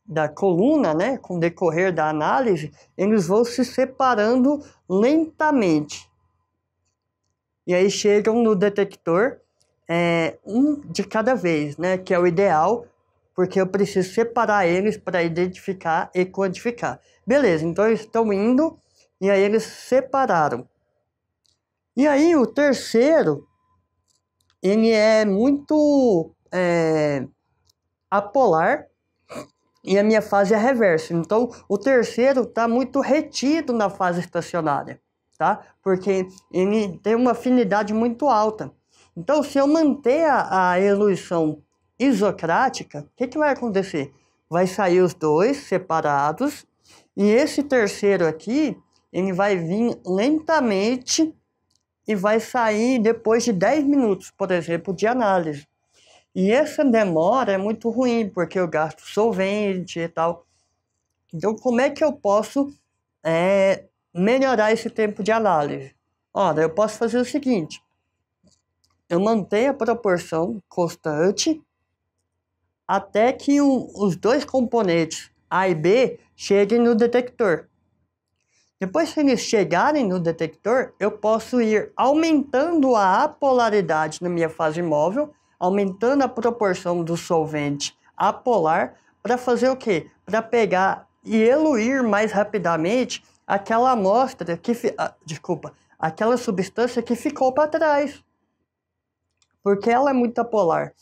da coluna, né, com o decorrer da análise, eles vão se separando lentamente. E aí chegam no detector é, um de cada vez, né? Que é o ideal, porque eu preciso separar eles para identificar e quantificar. Beleza, então eles estão indo e aí eles separaram. E aí o terceiro, ele é muito é, apolar e a minha fase é reversa. Então o terceiro está muito retido na fase estacionária tá? Porque ele tem uma afinidade muito alta. Então, se eu manter a, a eluição isocrática, o que, que vai acontecer? Vai sair os dois separados, e esse terceiro aqui, ele vai vir lentamente e vai sair depois de 10 minutos, por exemplo, de análise. E essa demora é muito ruim, porque eu gasto solvente e tal. Então, como é que eu posso é, melhorar esse tempo de análise. Ora, eu posso fazer o seguinte: eu mantenho a proporção constante até que os dois componentes A e B cheguem no detector. Depois que eles chegarem no detector, eu posso ir aumentando a apolaridade na minha fase móvel, aumentando a proporção do solvente apolar, para fazer o quê? Para pegar e eluir mais rapidamente aquela amostra que. Ah, desculpa, aquela substância que ficou para trás. Porque ela é muito apolar.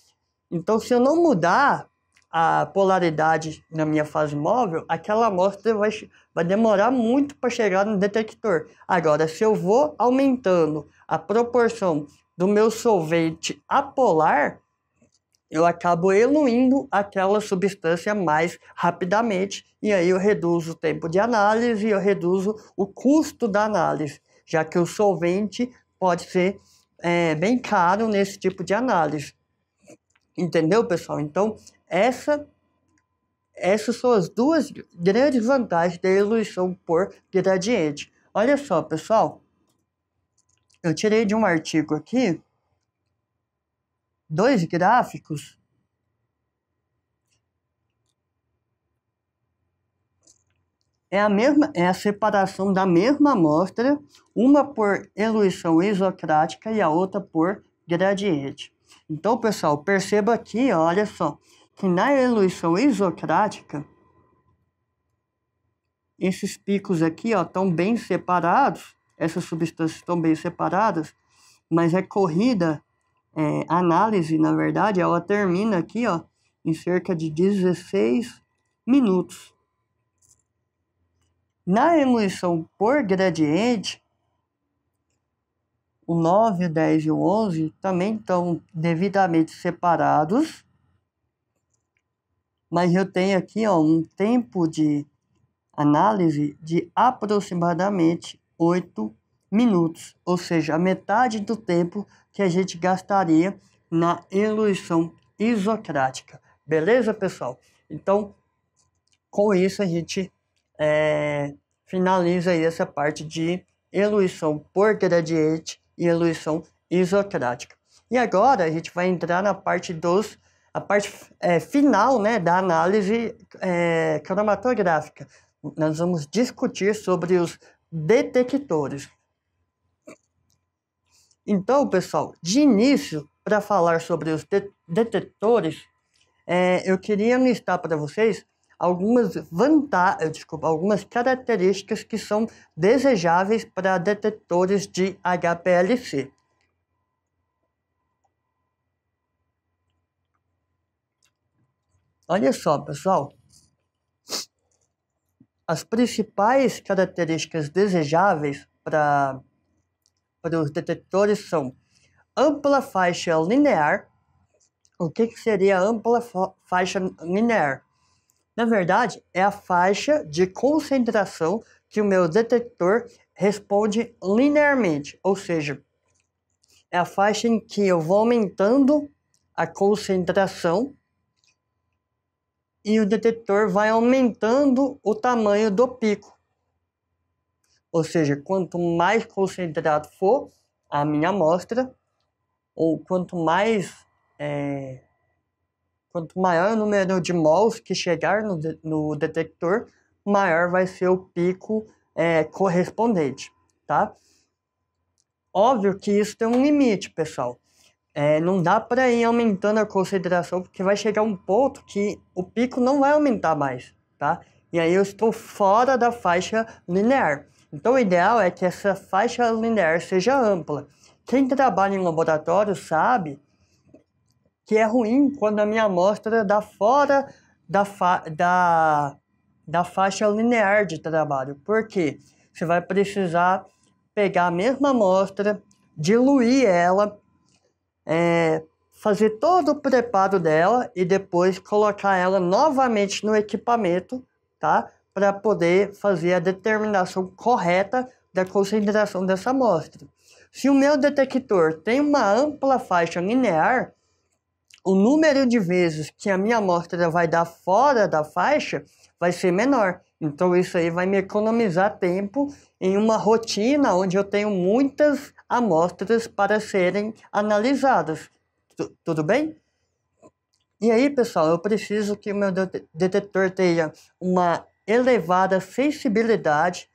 Então, se eu não mudar a polaridade na minha fase móvel, aquela amostra vai, vai demorar muito para chegar no detector. Agora, se eu vou aumentando a proporção do meu solvente apolar, eu acabo eluindo aquela substância mais rapidamente e aí eu reduzo o tempo de análise, e eu reduzo o custo da análise, já que o solvente pode ser é, bem caro nesse tipo de análise. Entendeu, pessoal? Então, essa, essas são as duas grandes vantagens da eluição por gradiente. Olha só, pessoal. Eu tirei de um artigo aqui dois gráficos é a mesma é a separação da mesma amostra, uma por eluição isocrática e a outra por gradiente. Então, pessoal, perceba aqui, olha só, que na eluição isocrática esses picos aqui, ó, estão bem separados, essas substâncias estão bem separadas, mas é corrida é, análise, na verdade, ela termina aqui ó, em cerca de 16 minutos. Na eluição por gradiente, o 9, o 10 e o 11 também estão devidamente separados. Mas eu tenho aqui ó, um tempo de análise de aproximadamente 8 minutos minutos, ou seja, a metade do tempo que a gente gastaria na eluição isocrática. Beleza, pessoal? Então, com isso a gente é, finaliza aí essa parte de eluição por gradiente e eluição isocrática. E agora a gente vai entrar na parte dos a parte é, final né, da análise é, cromatográfica. Nós vamos discutir sobre os detectores. Então, pessoal, de início, para falar sobre os de detectores, é, eu queria listar para vocês algumas vantagens, eh, desculpa, algumas características que são desejáveis para detectores de HPLC. Olha só, pessoal. As principais características desejáveis para para os detectores são ampla faixa linear. O que, que seria ampla faixa linear? Na verdade, é a faixa de concentração que o meu detector responde linearmente, ou seja, é a faixa em que eu vou aumentando a concentração e o detector vai aumentando o tamanho do pico. Ou seja, quanto mais concentrado for a minha amostra, ou quanto mais é, quanto maior o número de mols que chegar no, no detector, maior vai ser o pico é, correspondente, tá? Óbvio que isso tem um limite, pessoal. É, não dá para ir aumentando a concentração, porque vai chegar um ponto que o pico não vai aumentar mais, tá? E aí eu estou fora da faixa linear. Então, o ideal é que essa faixa linear seja ampla. Quem trabalha em laboratório sabe que é ruim quando a minha amostra dá fora da, fa da, da faixa linear de trabalho. Por quê? Você vai precisar pegar a mesma amostra, diluir ela, é, fazer todo o preparo dela e depois colocar ela novamente no equipamento, tá? para poder fazer a determinação correta da concentração dessa amostra. Se o meu detector tem uma ampla faixa linear, o número de vezes que a minha amostra vai dar fora da faixa vai ser menor. Então isso aí vai me economizar tempo em uma rotina onde eu tenho muitas amostras para serem analisadas. T tudo bem? E aí, pessoal, eu preciso que o meu detector tenha uma elevada sensibilidade,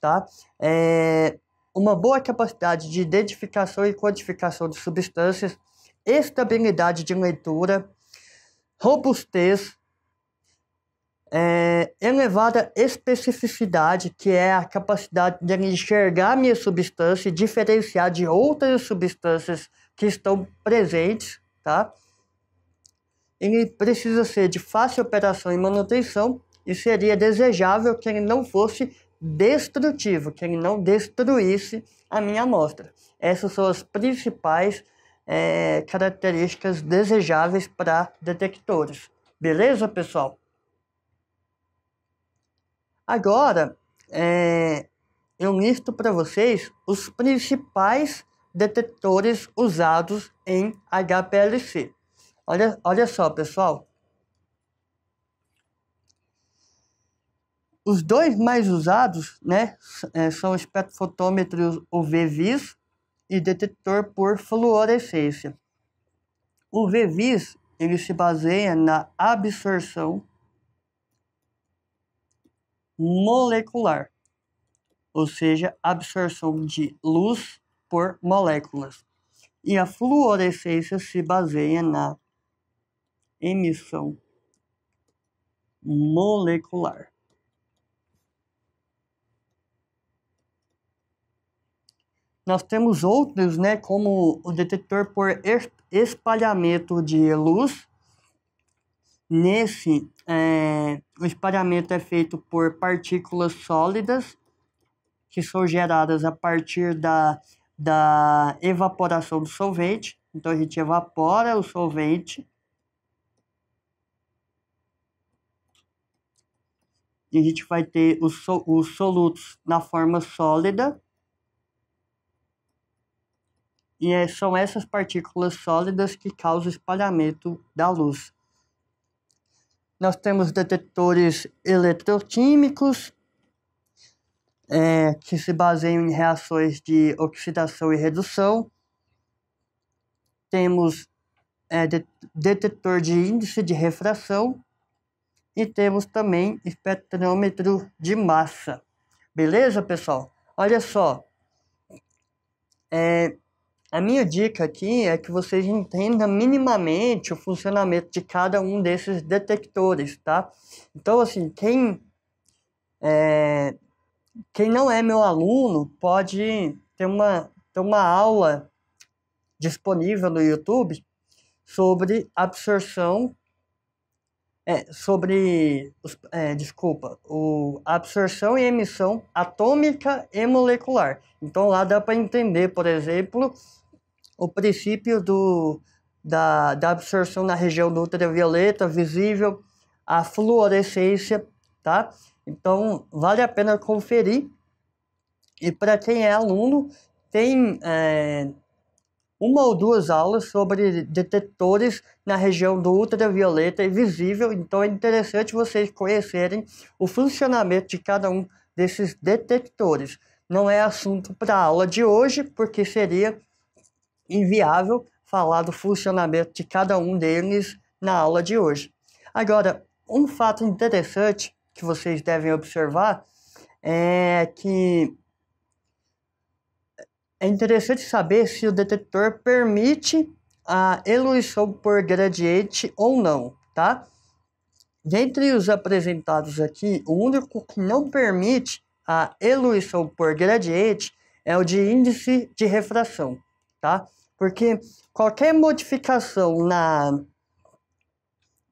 tá? É, uma boa capacidade de identificação e quantificação de substâncias, estabilidade de leitura, robustez, é, elevada especificidade, que é a capacidade de enxergar minha substância e diferenciar de outras substâncias que estão presentes, tá? Ele precisa ser de fácil operação e manutenção, e seria desejável que ele não fosse destrutivo, que ele não destruísse a minha amostra. Essas são as principais é, características desejáveis para detectores. Beleza, pessoal? Agora, é, eu listo para vocês os principais detectores usados em HPLC. Olha, olha só, pessoal. Os dois mais usados né, é, são o espectrofotômetro UV-VIS e detector por fluorescência. O UV-VIS ele se baseia na absorção molecular, ou seja, absorção de luz por moléculas. E a fluorescência se baseia na emissão molecular. Nós temos outros, né, como o detector por espalhamento de luz. Nesse, é, o espalhamento é feito por partículas sólidas que são geradas a partir da, da evaporação do solvente. Então a gente evapora o solvente. E a gente vai ter os, os solutos na forma sólida e é, são essas partículas sólidas que causam o espalhamento da luz. Nós temos detectores eletroquímicos, é, que se baseiam em reações de oxidação e redução. Temos é, de, detector de índice de refração e temos também espectrômetro de massa. Beleza, pessoal? Olha só. É, a minha dica aqui é que vocês entendam minimamente o funcionamento de cada um desses detectores, tá? Então, assim, quem, é, quem não é meu aluno pode ter uma, ter uma aula disponível no YouTube sobre absorção é, sobre, é, desculpa, o absorção e emissão atômica e molecular. Então lá dá para entender, por exemplo, o princípio do, da, da absorção na região do ultravioleta visível, a fluorescência, tá? Então vale a pena conferir. E para quem é aluno, tem é, uma ou duas aulas sobre detectores na região do ultravioleta e visível, então é interessante vocês conhecerem o funcionamento de cada um desses detectores. Não é assunto para a aula de hoje, porque seria inviável falar do funcionamento de cada um deles na aula de hoje. Agora, um fato interessante que vocês devem observar é que é interessante saber se o detector permite a eluição por gradiente ou não, tá? Dentre os apresentados aqui, o único que não permite a eluição por gradiente é o de índice de refração, tá? Porque qualquer modificação na,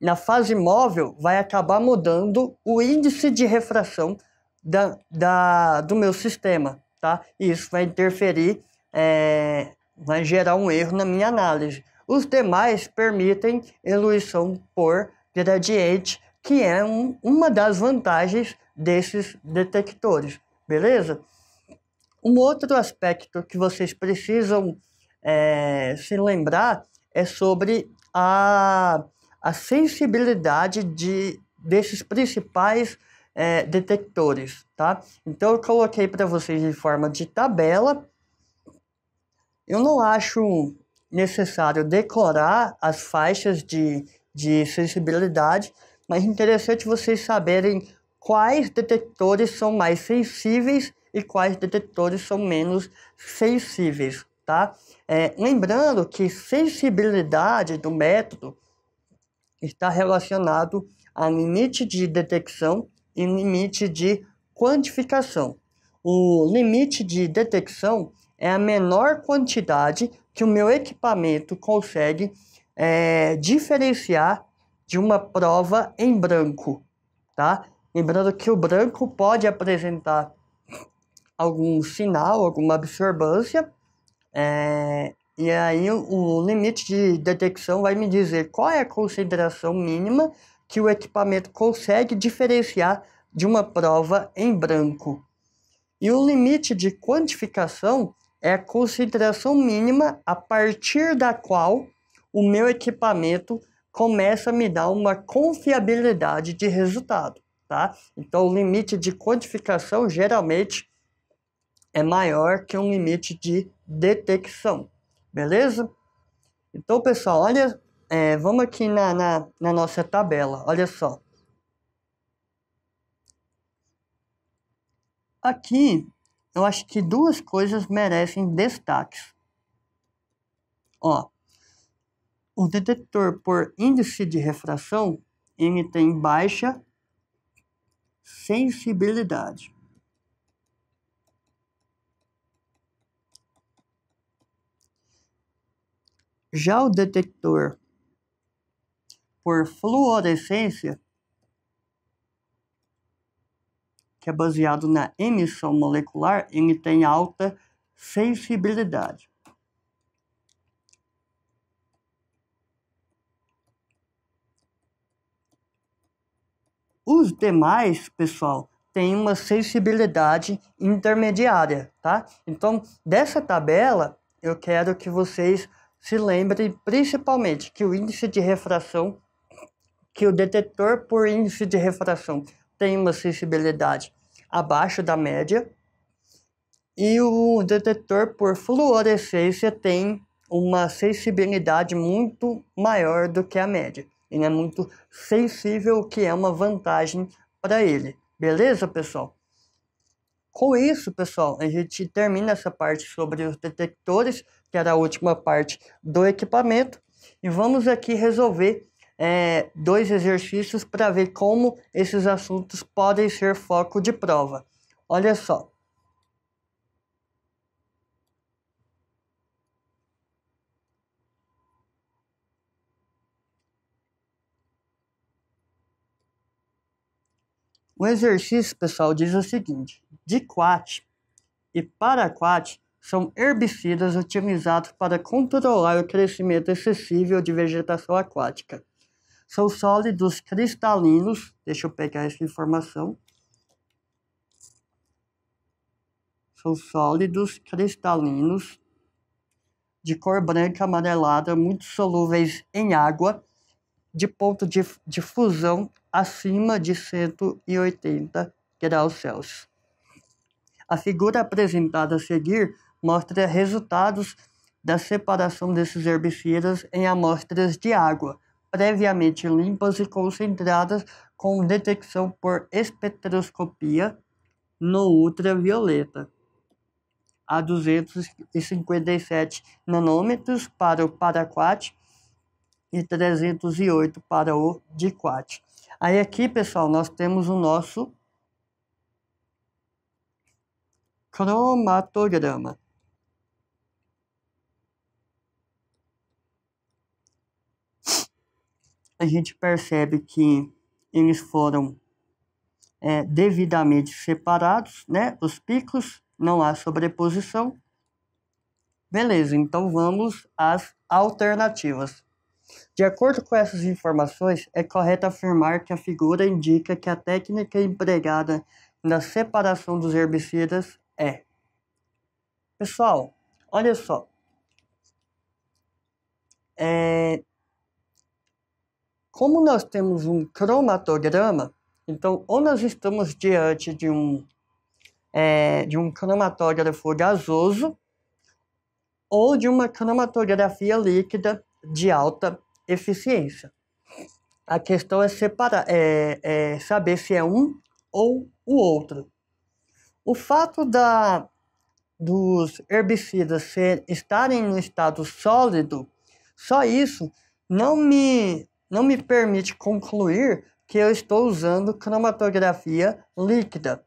na fase móvel vai acabar mudando o índice de refração da, da, do meu sistema, tá? E isso vai interferir, é, vai gerar um erro na minha análise. Os demais permitem eluição por gradiente, que é um, uma das vantagens desses detectores, beleza? Um outro aspecto que vocês precisam é, se lembrar é sobre a, a sensibilidade de, desses principais é, detectores, tá? Então eu coloquei para vocês em forma de tabela. Eu não acho necessário decorar as faixas de, de sensibilidade, mas é interessante vocês saberem quais detectores são mais sensíveis e quais detectores são menos sensíveis, tá? É, lembrando que sensibilidade do método está relacionado a limite de detecção e limite de quantificação. O limite de detecção é a menor quantidade que o meu equipamento consegue é, diferenciar de uma prova em branco, tá? Lembrando que o branco pode apresentar algum sinal, alguma absorvância, é, e aí o limite de detecção vai me dizer qual é a consideração mínima que o equipamento consegue diferenciar de uma prova em branco. E o limite de quantificação é a concentração mínima a partir da qual o meu equipamento começa a me dar uma confiabilidade de resultado, tá? Então, o limite de quantificação geralmente é maior que um limite de detecção, beleza? Então, pessoal, olha é, vamos aqui na, na, na nossa tabela, olha só. Aqui, eu acho que duas coisas merecem destaques. Ó, o detector por índice de refração, ele tem baixa sensibilidade. Já o detector por fluorescência, que é baseado na emissão molecular, ele tem alta sensibilidade. Os demais, pessoal, têm uma sensibilidade intermediária, tá? Então, dessa tabela, eu quero que vocês se lembrem principalmente que o índice de refração que o detector por índice de refração tem uma sensibilidade abaixo da média e o detector por fluorescência tem uma sensibilidade muito maior do que a média. Ele é muito sensível, o que é uma vantagem para ele. Beleza, pessoal? Com isso, pessoal, a gente termina essa parte sobre os detectores, que era a última parte do equipamento, e vamos aqui resolver é, dois exercícios para ver como esses assuntos podem ser foco de prova. Olha só. O exercício, pessoal, diz o seguinte: diquat e paraquat são herbicidas utilizados para controlar o crescimento excessivo de vegetação aquática. São sólidos cristalinos. Deixa eu pegar essa informação. São sólidos cristalinos de cor branca amarelada, muito solúveis em água, de ponto de, de fusão acima de 180 graus Celsius. A figura apresentada a seguir mostra resultados da separação desses herbicidas em amostras de água, previamente limpas e concentradas com detecção por espectroscopia no ultravioleta a 257 nanômetros para o paraquat e 308 para o diquat. Aí aqui, pessoal, nós temos o nosso cromatograma. a gente percebe que eles foram é, devidamente separados, né? Os picos, não há sobreposição. Beleza, então vamos às alternativas. De acordo com essas informações, é correto afirmar que a figura indica que a técnica empregada na separação dos herbicidas é. Pessoal, olha só. É, como nós temos um cromatograma, então ou nós estamos diante de um, é, de um cromatógrafo gasoso ou de uma cromatografia líquida de alta eficiência. A questão é, separar, é, é saber se é um ou o outro. O fato da, dos herbicidas ser, estarem no estado sólido, só isso não me não me permite concluir que eu estou usando cromatografia líquida,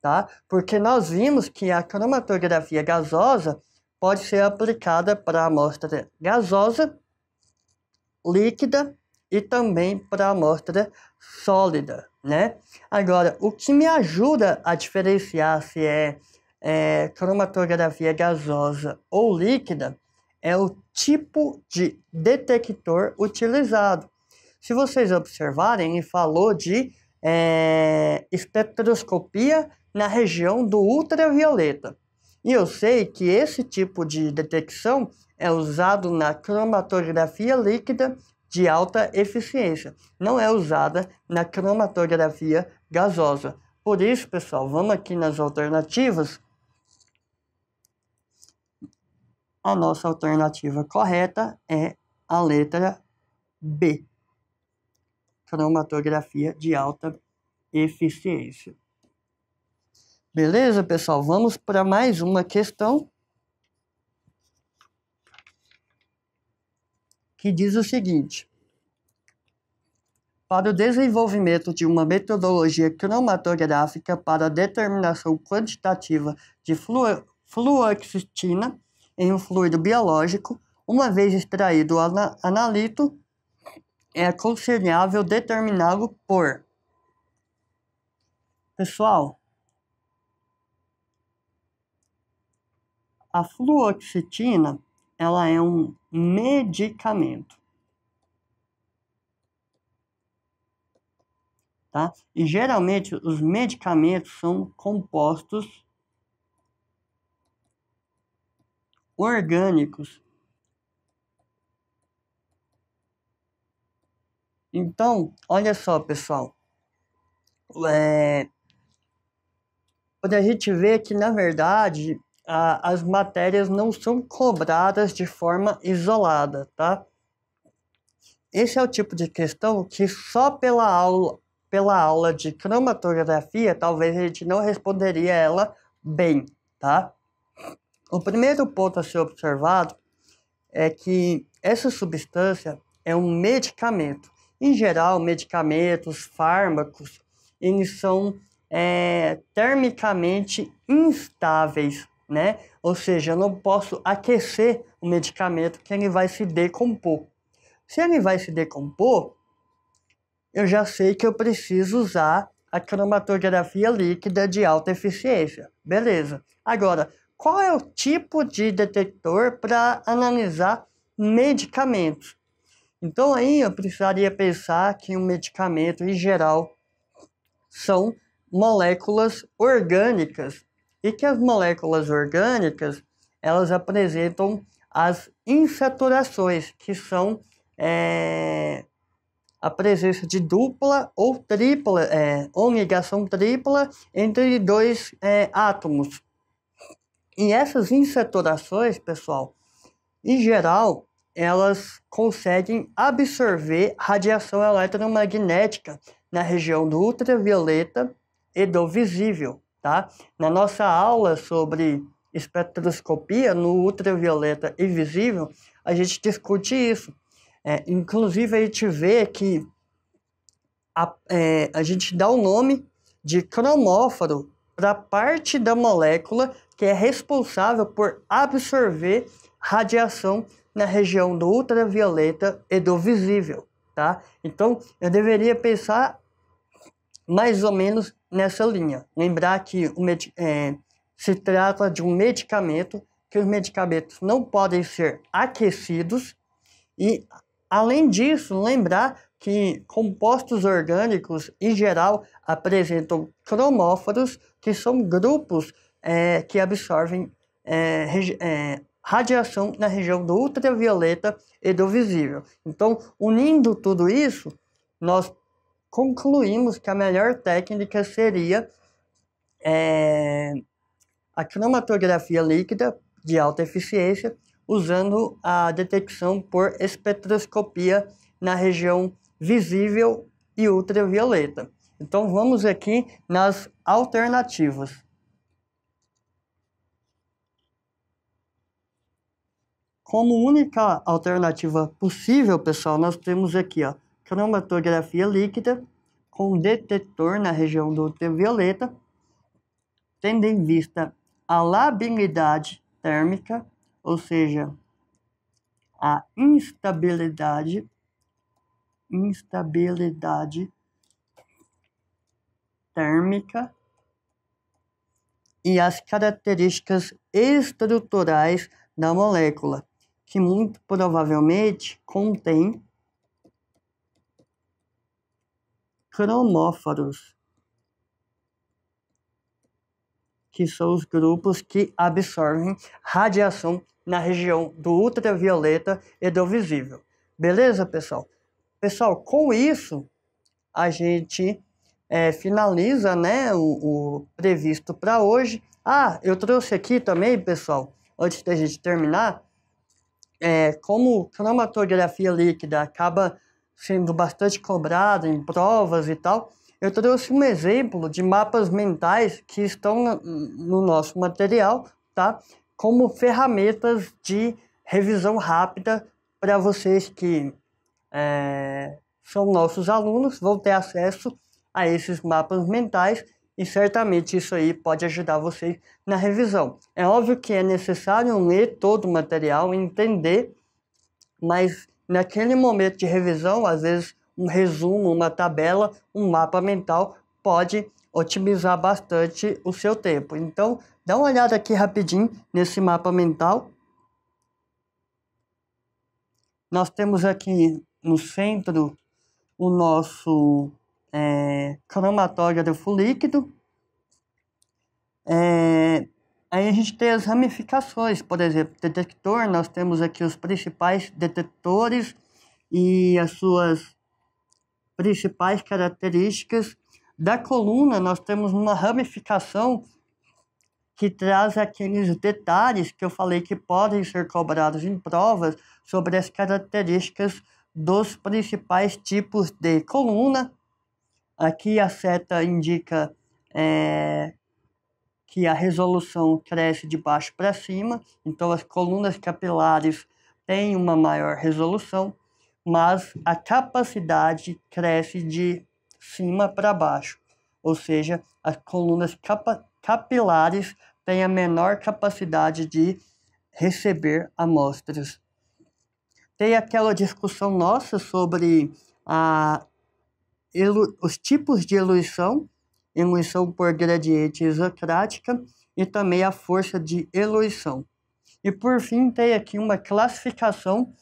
tá? Porque nós vimos que a cromatografia gasosa pode ser aplicada para amostra gasosa, líquida e também para amostra sólida, né? Agora, o que me ajuda a diferenciar se é, é cromatografia gasosa ou líquida é o tipo de detector utilizado. Se vocês observarem, ele falou de é, espectroscopia na região do ultravioleta. E eu sei que esse tipo de detecção é usado na cromatografia líquida de alta eficiência, não é usada na cromatografia gasosa. Por isso, pessoal, vamos aqui nas alternativas A nossa alternativa correta é a letra B. Cromatografia de alta eficiência. Beleza, pessoal? Vamos para mais uma questão. Que diz o seguinte: Para o desenvolvimento de uma metodologia cromatográfica para determinação quantitativa de fluoxetina em um fluido biológico, uma vez extraído o analito, é aconselhável determiná-lo por. Pessoal, a fluoxetina ela é um medicamento. Tá? E geralmente os medicamentos são compostos orgânicos. Então, olha só, pessoal. É... Quando a gente vê que, na verdade, a, as matérias não são cobradas de forma isolada, tá? Esse é o tipo de questão que só pela aula, pela aula de cromatografia, talvez a gente não responderia ela bem, tá? O primeiro ponto a ser observado é que essa substância é um medicamento. Em geral, medicamentos, fármacos, eles são é, termicamente instáveis, né? Ou seja, eu não posso aquecer o medicamento que ele vai se decompor. Se ele vai se decompor, eu já sei que eu preciso usar a cromatografia líquida de alta eficiência. Beleza. Agora, qual é o tipo de detector para analisar medicamentos. Então aí eu precisaria pensar que um medicamento em geral são moléculas orgânicas e que as moléculas orgânicas elas apresentam as insaturações que são é, a presença de dupla ou tripla é, eh, ou ligação tripla entre dois é, átomos e essas insetorações, pessoal, em geral, elas conseguem absorver radiação eletromagnética na região do ultravioleta e do visível, tá? Na nossa aula sobre espectroscopia no ultravioleta e visível, a gente discute isso. É, inclusive, a gente vê que a, é, a gente dá o nome de cromóforo para parte da molécula que é responsável por absorver radiação na região do ultravioleta e do visível, tá? Então, eu deveria pensar mais ou menos nessa linha. Lembrar que o é, se trata de um medicamento, que os medicamentos não podem ser aquecidos e, além disso, lembrar que compostos orgânicos, em geral, apresentam cromóforos, que são grupos é, que absorvem é, é, radiação na região do ultravioleta e do visível. Então, unindo tudo isso, nós concluímos que a melhor técnica seria é, a cromatografia líquida de alta eficiência, usando a detecção por espectroscopia na região visível e ultravioleta. Então vamos aqui nas alternativas. Como única alternativa possível, pessoal, nós temos aqui ó, cromatografia líquida com detetor na região do ultravioleta, tendo em vista a labilidade térmica, ou seja, a instabilidade, instabilidade térmica e as características estruturais da molécula que muito provavelmente contém cromóforos, que são os grupos que absorvem radiação na região do ultravioleta e do visível. Beleza, pessoal? Pessoal, com isso a gente é, finaliza né, o, o previsto para hoje. Ah, eu trouxe aqui também, pessoal, antes da gente terminar, é, como cromatografia líquida acaba sendo bastante cobrada em provas e tal, eu trouxe um exemplo de mapas mentais que estão no nosso material, tá? Como ferramentas de revisão rápida para vocês que é, são nossos alunos, vão ter acesso a esses mapas mentais e certamente isso aí pode ajudar vocês na revisão. É óbvio que é necessário ler todo o material, entender, mas naquele momento de revisão, às vezes um resumo, uma tabela, um mapa mental pode otimizar bastante o seu tempo. Então, dá uma olhada aqui rapidinho nesse mapa mental. Nós temos aqui no centro o nosso é, cromatória é do É, aí a gente tem as ramificações, por exemplo, detector, nós temos aqui os principais detectores e as suas principais características. Da coluna, nós temos uma ramificação que traz aqueles detalhes que eu falei que podem ser cobrados em provas sobre as características dos principais tipos de coluna. Aqui a seta indica é, que a resolução cresce de baixo para cima, então as colunas capilares têm uma maior resolução, mas a capacidade cresce de cima para baixo, ou seja, as colunas capa capilares têm a menor capacidade de receber amostras. Tem aquela discussão nossa sobre a os tipos de eluição, eluição por gradiente isocrática e também a força de eluição. E por fim, tem aqui uma classificação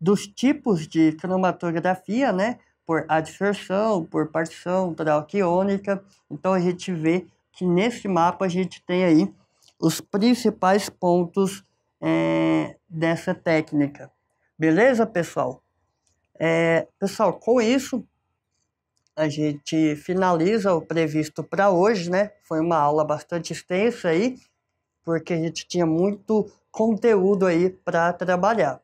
dos tipos de cromatografia, né? Por adsorção, por partição, tralquiônica. Então a gente vê que nesse mapa a gente tem aí os principais pontos é, dessa técnica. Beleza, pessoal? É, pessoal, com isso a gente finaliza o previsto para hoje, né? Foi uma aula bastante extensa aí, porque a gente tinha muito conteúdo aí para trabalhar.